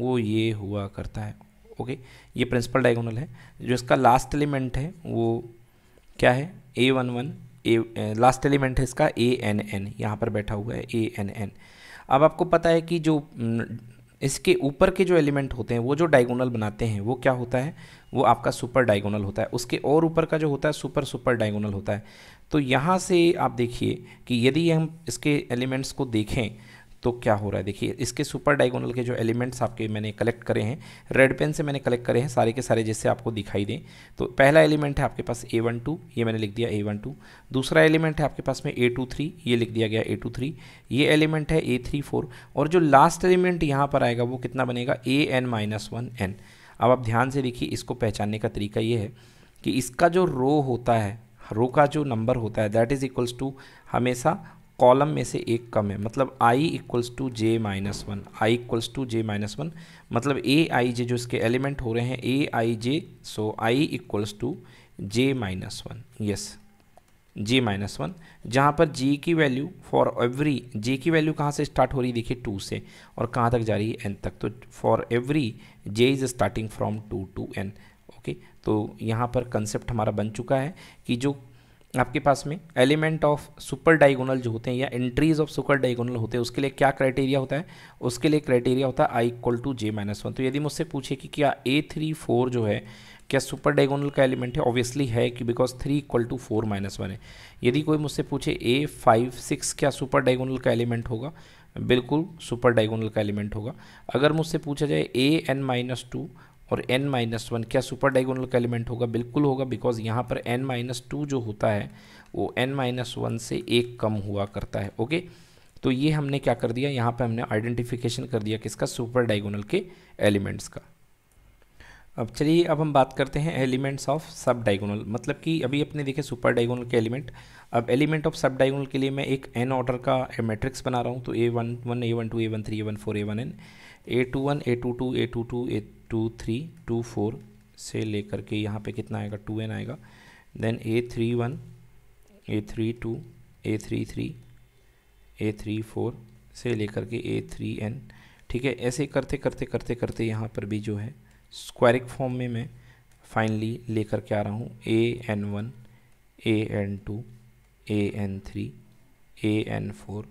वो ये हुआ करता है ओके ये प्रिंसिपल डायगोनल है जो इसका लास्ट एलिमेंट है वो क्या है A one one A last element है इसका ए एन एन यहाँ पर बैठा हुआ है ए एन एन अब आपको पता है कि जो इसके ऊपर के जो एलिमेंट होते हैं वो जो डायगोनल बनाते हैं वो क्या होता है वो आपका सुपर डायगोनल होता है उसके और ऊपर का जो होता है सुपर सुपर डायगोनल होता है तो यहाँ से आप देखिए कि यदि हम इसके एलिमेंट्स को देखें तो क्या हो रहा है देखिए इसके सुपर डायगोनल के जो एलिमेंट्स आपके मैंने कलेक्ट करे हैं रेड पेन से मैंने कलेक्ट करे हैं सारे के सारे जैसे आपको दिखाई दें तो पहला एलिमेंट है आपके पास ए वन टू ये मैंने लिख दिया ए वन टू दूसरा एलिमेंट है आपके पास में ए टू थ्री ये लिख दिया गया ए टू थ्री ये एलिमेंट है ए थ्री फोर और जो लास्ट एलिमेंट यहाँ पर आएगा वो कितना बनेगा A N minus one N अब आप ध्यान से देखिए इसको पहचानने का तरीका ये है कि इसका जो रो होता है रो का जो नंबर होता है दैट इज़ इक्वल्स टू हमेशा कॉलम में से एक कम है मतलब I equals to J minus one I equals to J minus one मतलब ए आई जे जो इसके एलिमेंट हो रहे हैं A I J so I equals to J minus one yes J minus one जहाँ पर जे की वैल्यू फॉर एवरी जे की वैल्यू कहाँ से स्टार्ट हो रही है देखिए टू से और कहाँ तक जा रही है एन तक तो for every J is starting from two to N okay तो यहाँ पर कंसेप्ट हमारा बन चुका है कि जो आपके पास में एलिमेंट ऑफ सुपर डायगोनल जो होते हैं या एंट्रीज ऑफ सुपर डायगोनल होते हैं उसके लिए क्या क्राइटेरिया होता है उसके लिए क्राइटेरिया होता है I equal to J minus one तो यदि मुझसे पूछे कि क्या ए थ्री फोर जो है क्या सुपर डायगोनल का एलिमेंट है ऑब्वियसली है कि because three equal to four minus one है यदि कोई मुझसे पूछे ए फाइव सिक्स क्या सुपर डायगोनल का एलिमेंट होगा बिल्कुल सुपर डायगोनल का एलिमेंट होगा अगर मुझसे पूछा जाए ए एन माइनस टू और एन माइनस वन क्या सुपर डायगोनल का एलिमेंट होगा बिल्कुल होगा बिकॉज यहाँ पर एन माइनस टू जो होता है वो एन माइनस वन से एक कम हुआ करता है ओके तो ये हमने क्या कर दिया यहाँ पे हमने आइडेंटिफिकेशन कर दिया किसका सुपर डायगोनल के एलिमेंट्स का अब चलिए अब हम बात करते हैं एलिमेंट्स ऑफ सब डायगोनल मतलब कि अभी अपने देखे सुपर डायगोनल के एलिमेंट अब एलिमेंट ऑफ सब डायगोनल के लिए मैं एक एन ऑर्डर का मैट्रिक्स बना रहा हूँ तो a one one a one two A one three A one four a one n a two one A two two A two two A two three two four से लेकर के यहाँ पे कितना आएगा टू एन आएगा then a three one A three two A three three a three four से लेकर के ए थ्री एन ठीक है ऐसे करते करते करते करते यहाँ पर भी जो है स्क्वायरिक फॉर्म में मैं फाइनली लेकर के आ रहा हूँ a N one A N two A N three a n four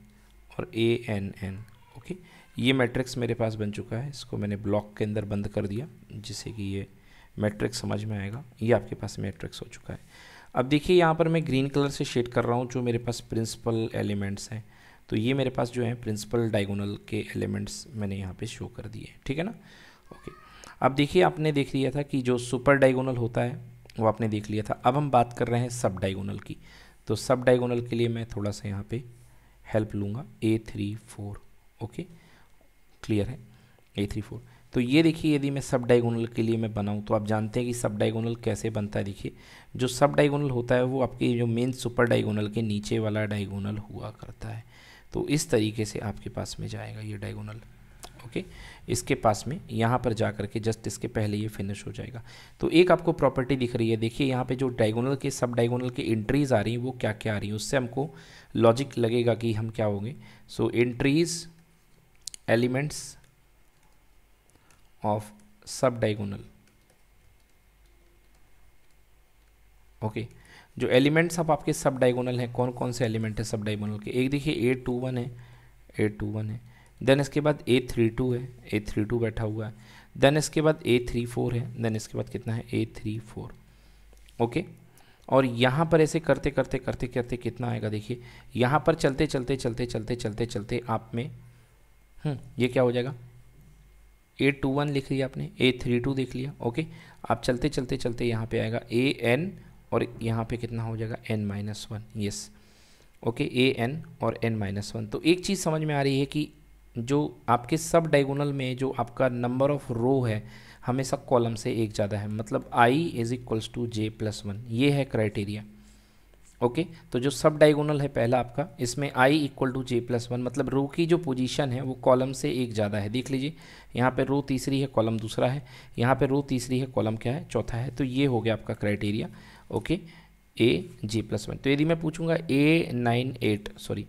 और ए एन एन ओके ये मैट्रिक्स मेरे पास बन चुका है इसको मैंने ब्लॉक के अंदर बंद कर दिया जिससे कि ये मैट्रिक्स समझ में आएगा ये आपके पास मैट्रिक्स हो चुका है अब देखिए यहाँ पर मैं ग्रीन कलर से शेड कर रहा हूँ जो मेरे पास प्रिंसिपल एलिमेंट्स हैं तो ये मेरे पास जो है प्रिंसिपल डायगोनल के एलिमेंट्स मैंने यहाँ पे शो कर दिए ठीक है ना ओके अब देखिए आपने देख लिया था कि जो सुपर डायगोनल होता है वो आपने देख लिया था अब हम बात कर रहे हैं सब डायगोनल की तो सब डायगोनल के लिए मैं थोड़ा सा यहाँ पे हेल्प लूँगा a three four okay clear है ए थ्री फोर तो ये देखिए यदि मैं सब डायगोनल के लिए मैं बनाऊँ तो आप जानते हैं कि सब डायगोनल कैसे बनता है देखिए जो सब डायगोनल होता है वो आपके जो मेन सुपर डायगोनल के नीचे वाला डायगोनल हुआ करता है तो इस तरीके से आपके पास में जाएगा ये डायगोनल ओके इसके पास में यहाँ पर जा करके जस्ट इसके पहले ये फिनिश हो जाएगा तो एक आपको प्रॉपर्टी दिख रही है देखिए यहाँ पे जो डायगोनल के सब डायगोनल के एंट्रीज़ आ रही हैं वो क्या क्या आ रही हैं उससे हमको लॉजिक लगेगा कि हम क्या होंगे so entries elements of subdiagonal okay okay. जो एलिमेंट्स अब आपके सब डायगोनल हैं कौन कौन से एलिमेंट हैं सब डायगोनल के एक देखिए ए टू वन है ए टू वन है देन इसके बाद ए थ्री टू है ए थ्री टू बैठा हुआ है देन इसके बाद ए थ्री फोर है देन इसके बाद कितना है ए थ्री फोर ओके और यहाँ पर ऐसे करते करते करते करते कितना आएगा देखिए यहाँ पर चलते चलते चलते चलते चलते चलते आप में हम्म, ये क्या हो जाएगा ए टू वन लिख लिया आपने ए थ्री टू देख लिया ओके आप चलते चलते चलते यहाँ पे आएगा ए एन और यहाँ पे कितना हो जाएगा N minus one yes okay a n और एन माइनस वन तो एक चीज़ समझ में आ रही है कि जो आपके सब डायगोनल में जो आपका नंबर ऑफ रो है हमेशा कॉलम से एक ज़्यादा है मतलब i is equals to j plus one ये है क्राइटेरिया ओके तो जो सब डाइगोनल है पहला आपका इसमें i equal to j plus one मतलब रो की जो पोजीशन है वो कॉलम से एक ज़्यादा है देख लीजिए यहाँ पे रो तीसरी है कॉलम दूसरा है यहाँ पे रो तीसरी है कॉलम क्या है चौथा है तो ये हो गया आपका criteria okay a j plus one तो यदि मैं पूछूंगा a nine eight sorry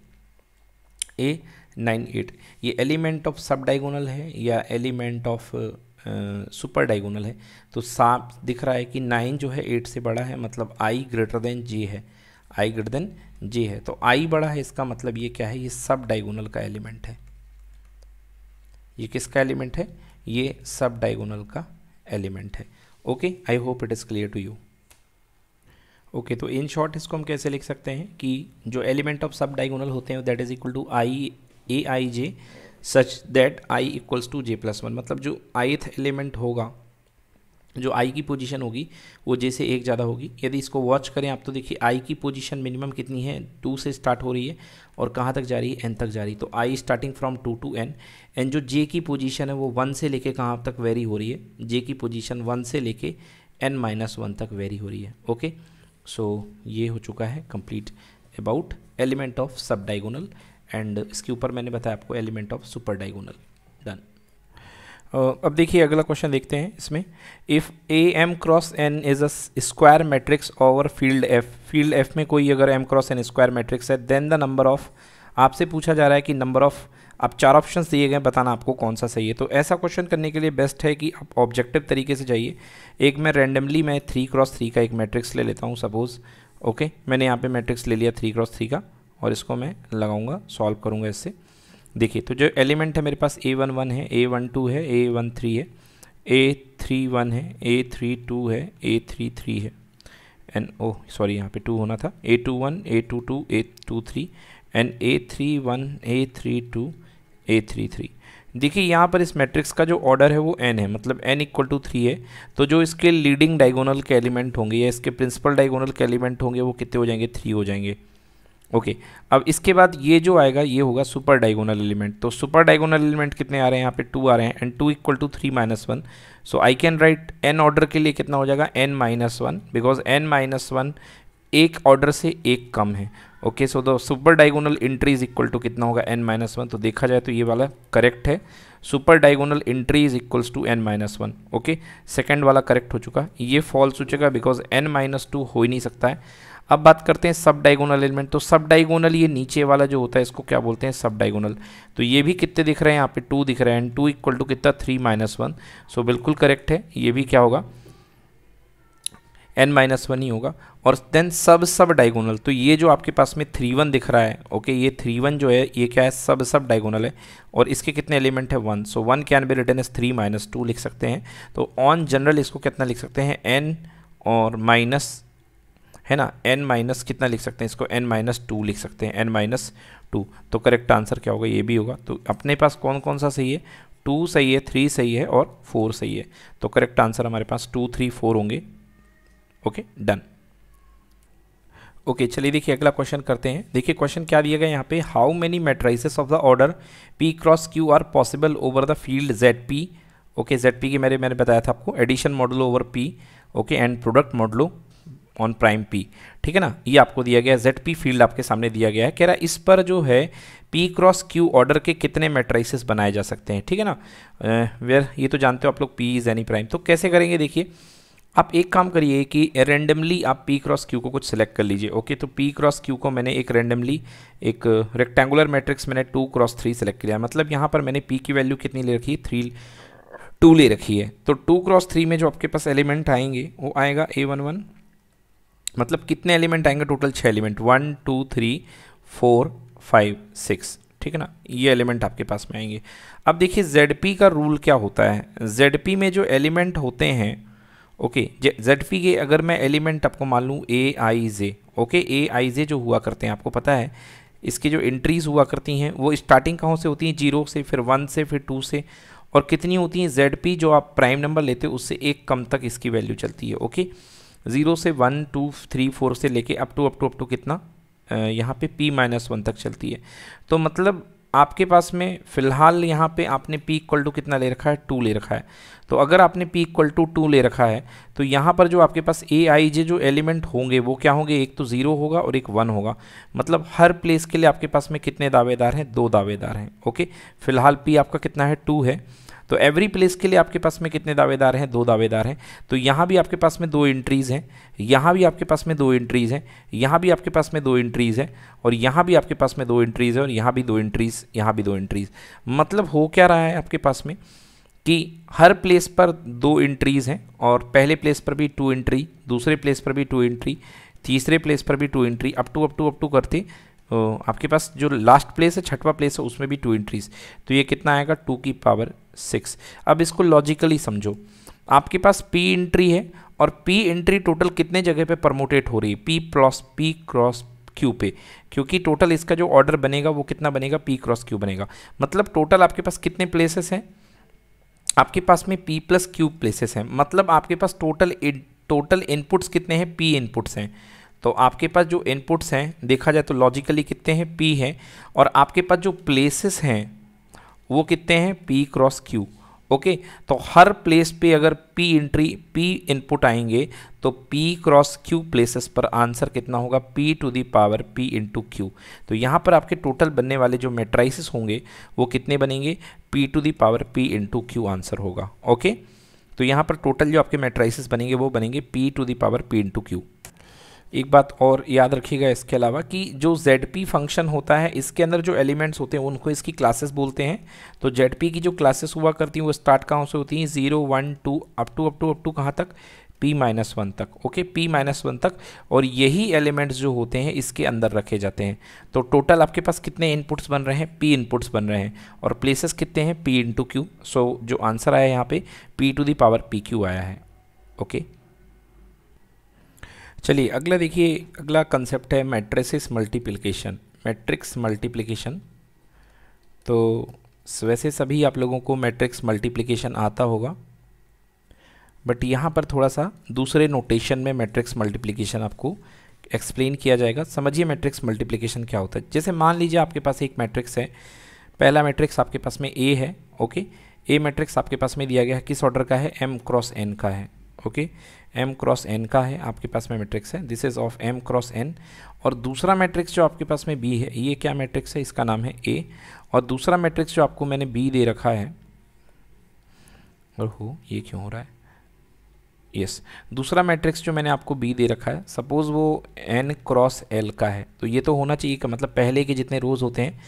a nine eight ये एलिमेंट ऑफ सब डाइगोनल है या एलिमेंट ऑफ सुपर डाइगोनल है तो साफ दिख रहा है कि नाइन जो है एट से बड़ा है मतलब आई ग्रेटर देन जे है आई ग्रेटर देन जे है तो आई बड़ा है इसका मतलब ये क्या है ये सब डायगोनल का एलिमेंट है ये किसका एलिमेंट है ये सब डायगोनल का एलिमेंट है okay I hope it is clear to you okay तो इन शॉर्ट इसको हम कैसे लिख सकते हैं कि जो एलिमेंट ऑफ सब डायगोनल होते हैं that is equal to i a I j such that i equals to j plus one मतलब जो आईथ एलिमेंट होगा जो आई की पोजीशन होगी वो जे से एक ज़्यादा होगी यदि इसको वॉच करें आप तो देखिए आई की पोजीशन मिनिमम कितनी है टू से स्टार्ट हो रही है और कहाँ तक जा रही है एन तक जा रही है तो i starting from two to n and जो जे की पोजीशन है वो वन से लेके कहाँ तक वेरी हो रही है जे की पोजीशन वन से लेके एन माइनस वन तक वेरी हो रही है ओके सो so, ये हो चुका है complete about element of sub diagonal and इसके ऊपर मैंने बताया आपको एलिमेंट ऑफ सुपर डाइगोनल अब देखिए अगला क्वेश्चन देखते हैं इसमें if a M cross n is a square matrix over field f field f में कोई अगर m cross n square matrix है देन द नंबर ऑफ़ आपसे पूछा जा रहा है कि नंबर ऑफ़ आप चार ऑप्शन दिए गए बताना आपको कौन सा सही है तो ऐसा क्वेश्चन करने के लिए बेस्ट है कि आप ऑब्जेक्टिव तरीके से जाइए एक मैं रैंडमली मैं थ्री क्रॉस थ्री का एक मैट्रिक्स ले लेता हूँ सपोज़ ओके मैंने यहाँ पे मैट्रिक्स ले लिया थ्री क्रॉस थ्री का और इसको मैं लगाऊंगा सॉल्व करूंगा इससे देखिए तो जो एलिमेंट है मेरे पास ए वन वन है ए वन टू है ए वन थ्री है ए थ्री वन है ए थ्री टू है ए थ्री थ्री है एंड ओ सॉरी यहाँ पे टू होना था a two one A two two A two three and a three one A three two A three three देखिए यहाँ पर इस मैट्रिक्स का जो ऑर्डर है वो एन है मतलब एन इक्वल टू थ्री है तो जो इसके लीडिंग डायगोनल के एलिमेंट होंगे या इसके प्रिंसिपल डायगोनल के एलिमेंट होंगे वो कितने हो जाएंगे थ्री हो जाएंगे ओके okay, अब इसके बाद ये जो आएगा ये होगा सुपर डायगोनल एलिमेंट तो सुपर डायगोनल एलिमेंट कितने आ रहे हैं यहाँ पे टू आ रहे हैं and two equal to three minus one so I can write n order के लिए कितना हो जाएगा N minus one because n minus one एक ऑर्डर से एक कम है okay so the super diagonal entry is equal to कितना होगा एन माइनस वन तो देखा जाए तो ये वाला करेक्ट है super diagonal entry is equals to N minus one okay second वाला करेक्ट हो चुका ये फॉल्स हो चुका बिकॉज एन माइनस टू हो ही नहीं सकता है अब बात करते हैं सब डाइगोनल एलिमेंट तो सब डाइगोनल ये नीचे वाला जो होता है इसको क्या बोलते हैं सब डाइगोनल तो ये भी कितने दिख रहे हैं यहाँ पे टू दिख रहे हैं टू इक्वल टू कितना थ्री माइनस वन सो बिल्कुल करेक्ट है ये भी क्या होगा एन माइनस वन ही होगा और देन सब सब डाइगोनल तो ये जो आपके पास में थ्री वन दिख रहा है ओके ये थ्री वन जो है ये क्या है सब सब डाइगोनल है और इसके कितने एलिमेंट है one so one can be written as three minus two लिख सकते हैं तो ऑन जनरल इसको कितना लिख सकते हैं एन और माइनस है ना एन माइनस कितना लिख सकते हैं इसको एन माइनस टू लिख सकते हैं एन माइनस टू तो करेक्ट आंसर क्या होगा ये भी होगा तो अपने पास कौन कौन सा सही है टू सही है थ्री सही है और फोर सही है तो करेक्ट आंसर हमारे पास टू थ्री फोर होंगे ओके डन ओके चलिए देखिए अगला क्वेश्चन करते हैं देखिए क्वेश्चन क्या दिया गया यहाँ पे how many matrices of the order p cross q are possible over the field z p okay z p की मैंने मैंने बताया था आपको addition modulo over p okay and product modulo on prime p ठीक है ना ये आपको दिया गया है जेड पी फील्ड आपके सामने दिया गया है कह रहा है इस पर जो है पी क्रॉस क्यू ऑर्डर के कितने मेट्राइसिस बनाए जा सकते हैं ठीक है ना वेयर ये तो जानते हो आप लोग पी इज़ एनी प्राइम तो कैसे करेंगे देखिए आप एक काम करिए कि रेंडमली आप पी क्रॉस क्यू को कुछ सिलेक्ट कर लीजिए ओके तो पी क्रॉस क्यू को मैंने एक रेंडमली एक रेक्टेंगुलर मैट्रिक्स मैंने टू क्रॉस थ्री सेलेक्ट किया मतलब यहाँ पर मैंने पी की वैल्यू कितनी ले रखी है थ्री टू ले रखी है तो टू क्रॉस थ्री में जो आपके पास एलिमेंट आएंगे वो आएगा ए वन वन मतलब कितने एलिमेंट आएंगे टोटल छः element one two three four five six ठीक है ना ये एलिमेंट आपके पास में आएंगे अब देखिए जेड का रूल क्या होता है जेड में जो एलिमेंट होते हैं ओके जेड पी के अगर मैं एलिमेंट आपको मान लूँ ए आई जे ओके ए आई जे जो हुआ करते हैं आपको पता है इसकी जो एंट्रीज़ हुआ करती हैं वो स्टार्टिंग कहाँ से होती हैं जीरो से फिर वन से फिर टू से और कितनी होती हैं जेड पी जो आप प्राइम नंबर लेते हो उससे एक कम तक इसकी वैल्यू चलती है ओके okay? ज़ीरो से वन टू थ्री फोर से लेके up to up to up to कितना यहाँ पे पी माइनस वन तक चलती है तो मतलब आपके पास में फ़िलहाल यहाँ पे आपने पी इक्वल टू कितना ले रखा है टू ले रखा है तो अगर आपने पी इक्वल टू टू ले रखा है तो यहाँ पर जो आपके पास ए आई जे जो एलिमेंट होंगे वो क्या होंगे एक तो ज़ीरो होगा और एक वन होगा मतलब हर प्लेस के लिए आपके पास में कितने दावेदार हैं दो दावेदार हैं ओके फ़िलहाल पी आपका कितना है टू है तो एवरी प्लेस के लिए आपके पास में कितने दावेदार हैं दो दावेदार हैं तो यहाँ भी आपके पास में दो इंट्रीज़ हैं यहाँ भी आपके पास में दो इंट्रीज़ हैं यहाँ भी आपके पास में दो इंट्रीज़ हैं और यहाँ भी आपके पास में दो इंट्रीज़ हैं और यहाँ भी दो इंट्रीज़ यहाँ भी दो इंट्रीज़ मतलब हो क्या रहा है आपके पास में कि हर प्लेस पर दो इंट्रीज़ हैं और पहले प्लेस पर भी टू एंट्री दूसरे प्लेस पर भी टू एंट्री तीसरे प्लेस पर भी two entry up to up to up to करते तो आपके पास जो लास्ट प्लेस है छठवा प्लेस है उसमें भी टू एंट्रीज तो ये कितना आएगा टू की पावर सिक्स अब इसको लॉजिकली समझो आपके पास पी एंट्री है और पी एंट्री टोटल कितने जगह पे प्रमोटेट हो रही है p plus p cross q पे क्योंकि टोटल इसका जो ऑर्डर बनेगा वो कितना बनेगा पी क्रॉस क्यू बनेगा मतलब टोटल आपके पास कितने प्लेसेस हैं आपके पास में पी प्लस क्यू प्लेसेस हैं मतलब आपके पास टोटल टोटल इनपुट्स कितने हैं पी इनपुट्स हैं तो आपके पास जो इनपुट्स हैं देखा जाए तो लॉजिकली कितने हैं पी हैं और आपके पास जो प्लेसेस हैं वो कितने हैं पी क्रॉस क्यू ओके तो हर प्लेस पे अगर पी एंट्री पी इनपुट आएंगे तो पी क्रॉस क्यू प्लेसेस पर आंसर कितना होगा p to the power p into q तो यहाँ पर आपके टोटल बनने वाले जो मेट्राइसिस होंगे वो कितने बनेंगे p to the power p into q answer होगा ओके तो यहाँ पर टोटल जो आपके मेट्राइसिस बनेंगे वो बनेंगे p to the power p into q एक बात और याद रखिएगा इसके अलावा कि जो जेड पी फंक्शन होता है इसके अंदर जो एलिमेंट्स होते हैं उनको इसकी क्लासेस बोलते हैं तो जेड पी की जो क्लासेस हुआ करती हैं वो स्टार्ट कहाँ से होती हैं zero one two up to up to up to कहाँ तक पी माइनस वन तक ओके पी माइनस वन तक और यही एलिमेंट्स जो होते हैं इसके अंदर रखे जाते हैं तो टोटल आपके पास कितने इनपुट्स बन रहे हैं पी इनपुट्स बन रहे हैं और प्लेसेस कितने हैं पी इंटू क्यू सो जो आंसर आया यहाँ पे p to the power p q आया है ओके okay? चलिए अगला देखिए अगला कंसेप्ट है मैट्रिसेस मल्टीप्लिकेशन मैट्रिक्स मल्टीप्लिकेशन तो वैसे सभी आप लोगों को मैट्रिक्स मल्टीप्लिकेशन आता होगा बट यहाँ पर थोड़ा सा दूसरे नोटेशन में मैट्रिक्स मल्टीप्लिकेशन आपको एक्सप्लेन किया जाएगा समझिए मैट्रिक्स मल्टीप्लिकेशन क्या होता है जैसे मान लीजिए आपके पास एक मैट्रिक्स है पहला मैट्रिक्स आपके पास में ए है ओके ए मैट्रिक्स आपके पास में दिया गया है किस ऑर्डर का है एम क्रॉस एन का है ओके एम क्रॉस एन का है आपके पास में मैट्रिक्स है this is of M cross n और दूसरा मैट्रिक्स जो आपके पास में बी है ये क्या मैट्रिक्स है इसका नाम है ए और दूसरा मैट्रिक्स जो आपको मैंने बी दे रखा है और हो ये क्यों हो रहा है यस दूसरा मैट्रिक्स जो मैंने आपको बी दे रखा है सपोज़ वो एन क्रॉस एल का है तो ये तो होना चाहिए का मतलब पहले के जितने रोज़ होते हैं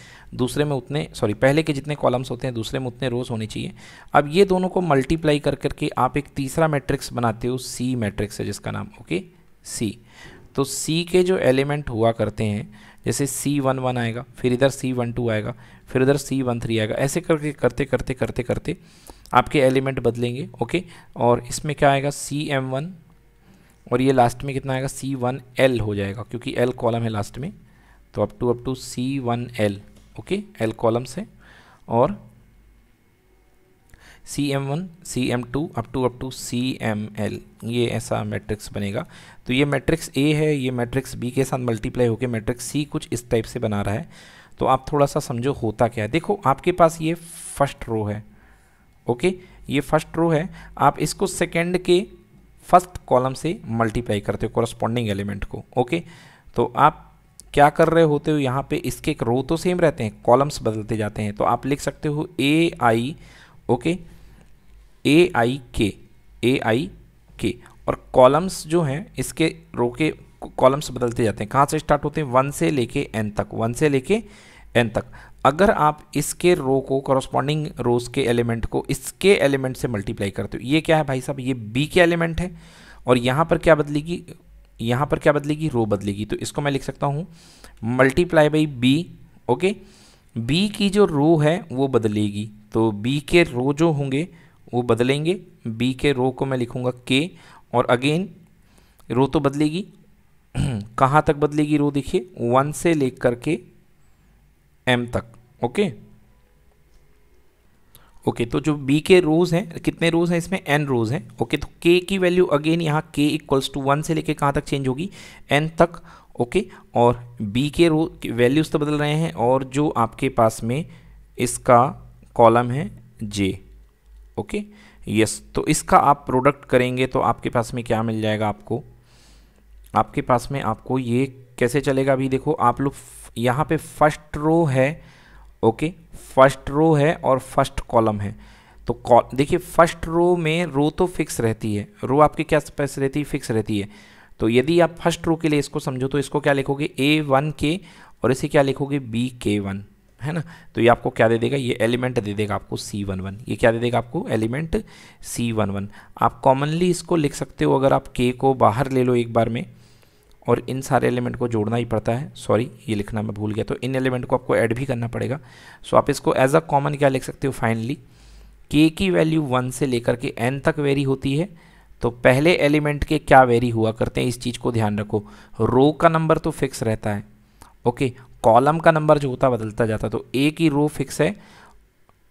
दूसरे में उतने सॉरी पहले के जितने कॉलम्स होते हैं दूसरे में उतने रोज़ होने चाहिए अब ये दोनों को मल्टीप्लाई कर करके आप एक तीसरा मैट्रिक्स बनाते हो सी मैट्रिक्स है जिसका नाम ओके सी तो सी के जो एलिमेंट हुआ करते हैं जैसे सी वन वन आएगा फिर इधर सी वन टू आएगा फिर इधर सी वन थ्री आएगा ऐसे करके करते करते करते करते आपके एलिमेंट बदलेंगे ओके और इसमें क्या आएगा सी एम वन और ये लास्ट में कितना आएगा सी वन एल हो जाएगा क्योंकि एल कॉलम है लास्ट में तो up to up to c one l okay l column से और c m one c m two up to up to c m l ये ऐसा मैट्रिक्स बनेगा तो ये मैट्रिक्स ए है ये मैट्रिक्स बी के साथ मल्टीप्लाई होकर मैट्रिक्स सी कुछ इस टाइप से बना रहा है तो आप थोड़ा सा समझो होता क्या है देखो आपके पास ये फर्स्ट रो है ओके ये फर्स्ट रो है आप इसको सेकेंड के फर्स्ट कॉलम से मल्टीप्लाई करते हो कॉरस्पॉन्डिंग एलिमेंट को ओके तो आप क्या कर रहे होते हो यहाँ पे इसके एक रो तो सेम रहते हैं कॉलम्स बदलते जाते हैं तो आप लिख सकते हो ए आई ओके ए आई के ए आई के और कॉलम्स जो हैं इसके रो के कॉलम्स बदलते जाते हैं कहाँ से स्टार्ट होते हैं वन से लेके एन तक वन से लेके एन तक अगर आप इसके रो को कॉरस्पॉन्डिंग रोज के एलिमेंट को इसके एलिमेंट से मल्टीप्लाई करते हो ये क्या है भाई साहब ये बी के एलिमेंट है और यहाँ पर क्या बदलेगी यहाँ पर क्या बदलेगी रो बदलेगी तो इसको मैं लिख सकता हूँ multiply by b okay b की जो रो है वो बदलेगी तो बी के रो जो होंगे वो बदलेंगे बी के रो को मैं लिखूँगा के और अगेन रो तो बदलेगी कहाँ तक बदलेगी रो देखिए वन से लेकर के एम तक ओके ओके तो जो बी के रोज़ हैं कितने रोज़ हैं इसमें एन रोज़ हैं ओके तो के की वैल्यू अगेन यहाँ के इक्वल्स टू वन से लेके कहाँ तक चेंज होगी एन तक ओके और बी के रो वैल्यूज़ तो बदल रहे हैं और जो आपके पास में इसका कॉलम है जे ओके यस तो इसका आप प्रोडक्ट करेंगे तो आपके पास में क्या मिल जाएगा आपको आपके पास में आपको ये कैसे चलेगा अभी देखो आप लोग यहाँ पे फर्स्ट रो है ओके फर्स्ट रो है और फर्स्ट कॉलम है तो देखिए फर्स्ट रो में रो तो फिक्स रहती है रो आपकी क्या स्पेस रहती है फिक्स रहती है तो यदि आप फर्स्ट रो के लिए इसको समझो तो इसको क्या लिखोगे ए वन के और इसे क्या लिखोगे बी के वन है ना तो ये आपको क्या दे देगा ये एलिमेंट दे देगा आपको सी वन वन ये क्या दे देगा आपको एलिमेंट सी वन वन आप कॉमनली इसको लिख सकते हो अगर आप के को बाहर ले लो एक बार में और इन सारे एलिमेंट को जोड़ना ही पड़ता है सॉरी ये लिखना मैं भूल गया तो इन एलिमेंट को आपको ऐड भी करना पड़ेगा सो आप इसको एज अ कॉमन क्या लिख सकते हो फाइनली के की वैल्यू वन से लेकर के एन तक वेरी होती है तो पहले एलिमेंट के क्या वेरी हुआ करते हैं इस चीज़ को ध्यान रखो रो का नंबर तो फिक्स रहता है ओके कॉलम का नंबर जो होता है बदलता जाता है तो ए की रो फिक्स है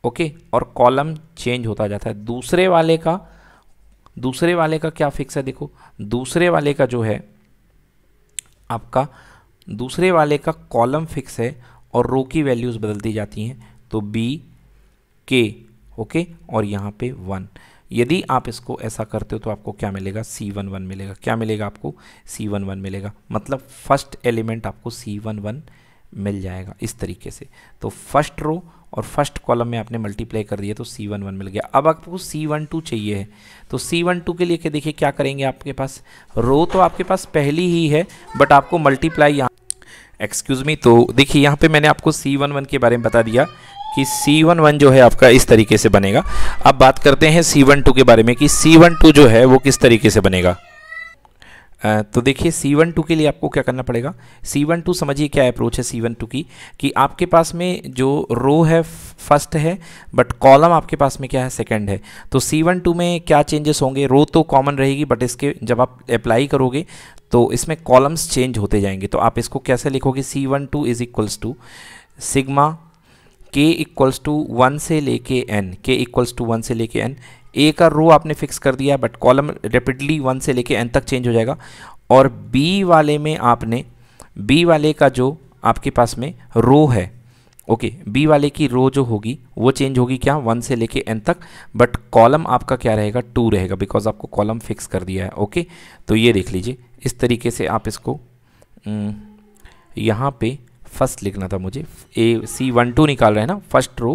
ओके और कॉलम चेंज होता जाता है दूसरे वाले का दूसरे वाले का क्या फिक्स है देखो दूसरे वाले का जो है आपका दूसरे वाले का कॉलम फिक्स है और रो की वैल्यूज़ बदलती जाती हैं तो बी के ओके और यहाँ पे वन यदि आप इसको ऐसा करते हो तो आपको क्या मिलेगा सी वन वन मिलेगा क्या मिलेगा आपको सी वन वन मिलेगा मतलब फर्स्ट एलिमेंट आपको सी वन वन मिल जाएगा इस तरीके से तो फर्स्ट रो और फर्स्ट कॉलम में आपने मल्टीप्लाई कर दिया तो सी वन वन मिल गया अब आपको सी वन टू चाहिए है तो सी वन टू के लिए के देखिए क्या करेंगे आपके पास रो तो आपके पास पहली ही है बट आपको मल्टीप्लाई यहाँ एक्सक्यूज़ मी तो देखिए यहाँ पे मैंने आपको सी वन वन के बारे में बता दिया कि सी वन वन जो है आपका इस तरीके से बनेगा अब बात करते हैं सी वन टू के बारे में कि सी वन टू जो है वो किस तरीके से बनेगा तो देखिए सी वन टू के लिए आपको क्या करना पड़ेगा सी वन टू समझिए क्या अप्रोच है सी वन टू की कि आपके पास में जो रो है फर्स्ट है बट कॉलम आपके पास में क्या है सेकंड है तो सी वन टू में क्या चेंजेस होंगे रो तो कॉमन रहेगी बट इसके जब आप अप्लाई करोगे तो इसमें कॉलम्स चेंज होते जाएंगे तो आप इसको कैसे लिखोगे c one two is equals to sigma k equals to one से लेके एन के इक्वल्स टू वन से लेके एन ए का रो आपने फिक्स कर दिया बट कॉलम रेपिडली वन से लेके एन तक चेंज हो जाएगा और बी वाले में आपने बी वाले का जो आपके पास में रो है ओके okay, बी वाले की रो जो होगी वो चेंज होगी क्या वन से लेके एन तक बट कॉलम आपका क्या रहेगा टू रहेगा बिकॉज आपको कॉलम फिक्स कर दिया है ओके okay? तो ये देख लीजिए इस तरीके से आप इसको हम्म, यहाँ पे फर्स्ट लिखना था मुझे ए सी वन टू निकाल रहे हैं ना फर्स्ट रो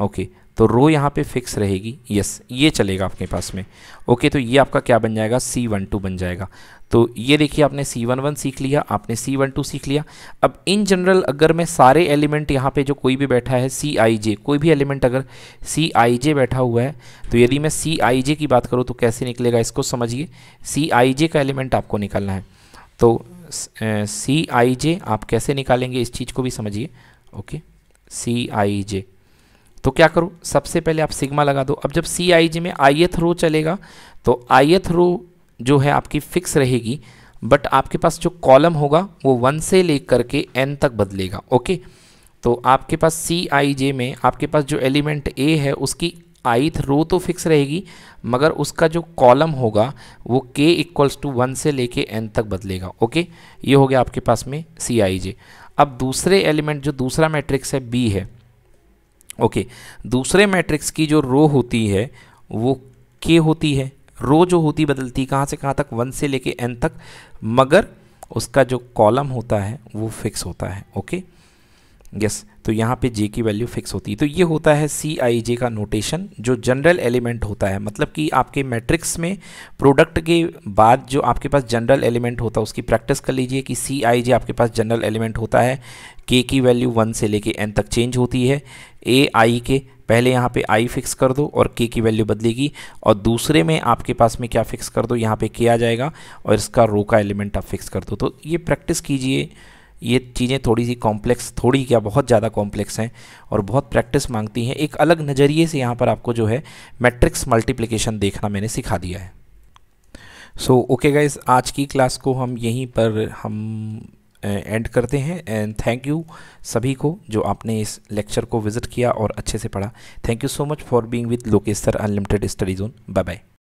ओके okay, तो रो यहाँ पे फिक्स रहेगी यस ये चलेगा आपके पास में ओके तो ये आपका क्या बन जाएगा सी वन टू बन जाएगा तो ये देखिए आपने सी वन वन सीख लिया आपने सी वन टू सीख लिया अब इन जनरल अगर मैं सारे एलिमेंट यहाँ पे जो कोई भी बैठा है सी आई जे कोई भी एलिमेंट अगर सी आई जे बैठा हुआ है तो यदि मैं सी आई जे की बात करूँ तो कैसे निकलेगा इसको समझिए सी आई जे का एलिमेंट आपको निकालना है तो सी आई जे आप कैसे निकालेंगे इस चीज़ को भी समझिए ओके सी आई जे तो क्या करो सबसे पहले आप सिग्मा लगा दो अब जब सी आई जी में आई एथ रो चलेगा तो आई एथ रो जो है आपकी फिक्स रहेगी बट आपके पास जो कॉलम होगा वो वन से ले करके एन तक बदलेगा ओके तो आपके पास सी आई जे में आपके पास जो एलिमेंट ए है उसकी आईथ रो तो फिक्स रहेगी मगर उसका जो कॉलम होगा वो के इक्वल्स टू वन से लेके एन तक बदलेगा ओके ये हो गया आपके पास में सी आई जे अब दूसरे एलिमेंट जो दूसरा मैट्रिक्स है बी है ओके दूसरे मैट्रिक्स की जो रो होती है वो के होती है रो जो होती बदलती कहाँ से कहाँ तक वन से लेके एन तक मगर उसका जो कॉलम होता है वो फिक्स होता है ओके यस तो यहाँ पे जे की वैल्यू फिक्स होती है तो ये होता है सी आई जे का नोटेशन जो जनरल एलिमेंट होता है मतलब कि आपके मैट्रिक्स में प्रोडक्ट के बाद जो आपके पास जनरल एलिमेंट होता है उसकी प्रैक्टिस कर लीजिए कि सी आई जे आपके पास जनरल एलिमेंट होता है के की वैल्यू वन से लेके एन तक चेंज होती है ए आई के पहले यहाँ पे आई फिक्स कर दो और के की वैल्यू बदलेगी और दूसरे में आपके पास में क्या फ़िक्स कर दो यहाँ पे के आ जाएगा और इसका रो का एलिमेंट आप फिक्स कर दो तो ये प्रैक्टिस कीजिए ये चीज़ें थोड़ी सी कॉम्प्लेक्स थोड़ी क्या बहुत ज़्यादा कॉम्प्लेक्स हैं और बहुत प्रैक्टिस मांगती हैं एक अलग नज़रिए से यहाँ पर आपको जो है मैट्रिक्स मल्टीप्लिकेशन देखना मैंने सिखा दिया है सो ओके गाइज आज की क्लास को हम यहीं पर हम एंड करते हैं एंड थैंक यू सभी को जो आपने इस लेक्चर को विज़िट किया और अच्छे से पढ़ा thank you so much for being with Lokesh sir unlimited study zone bye bye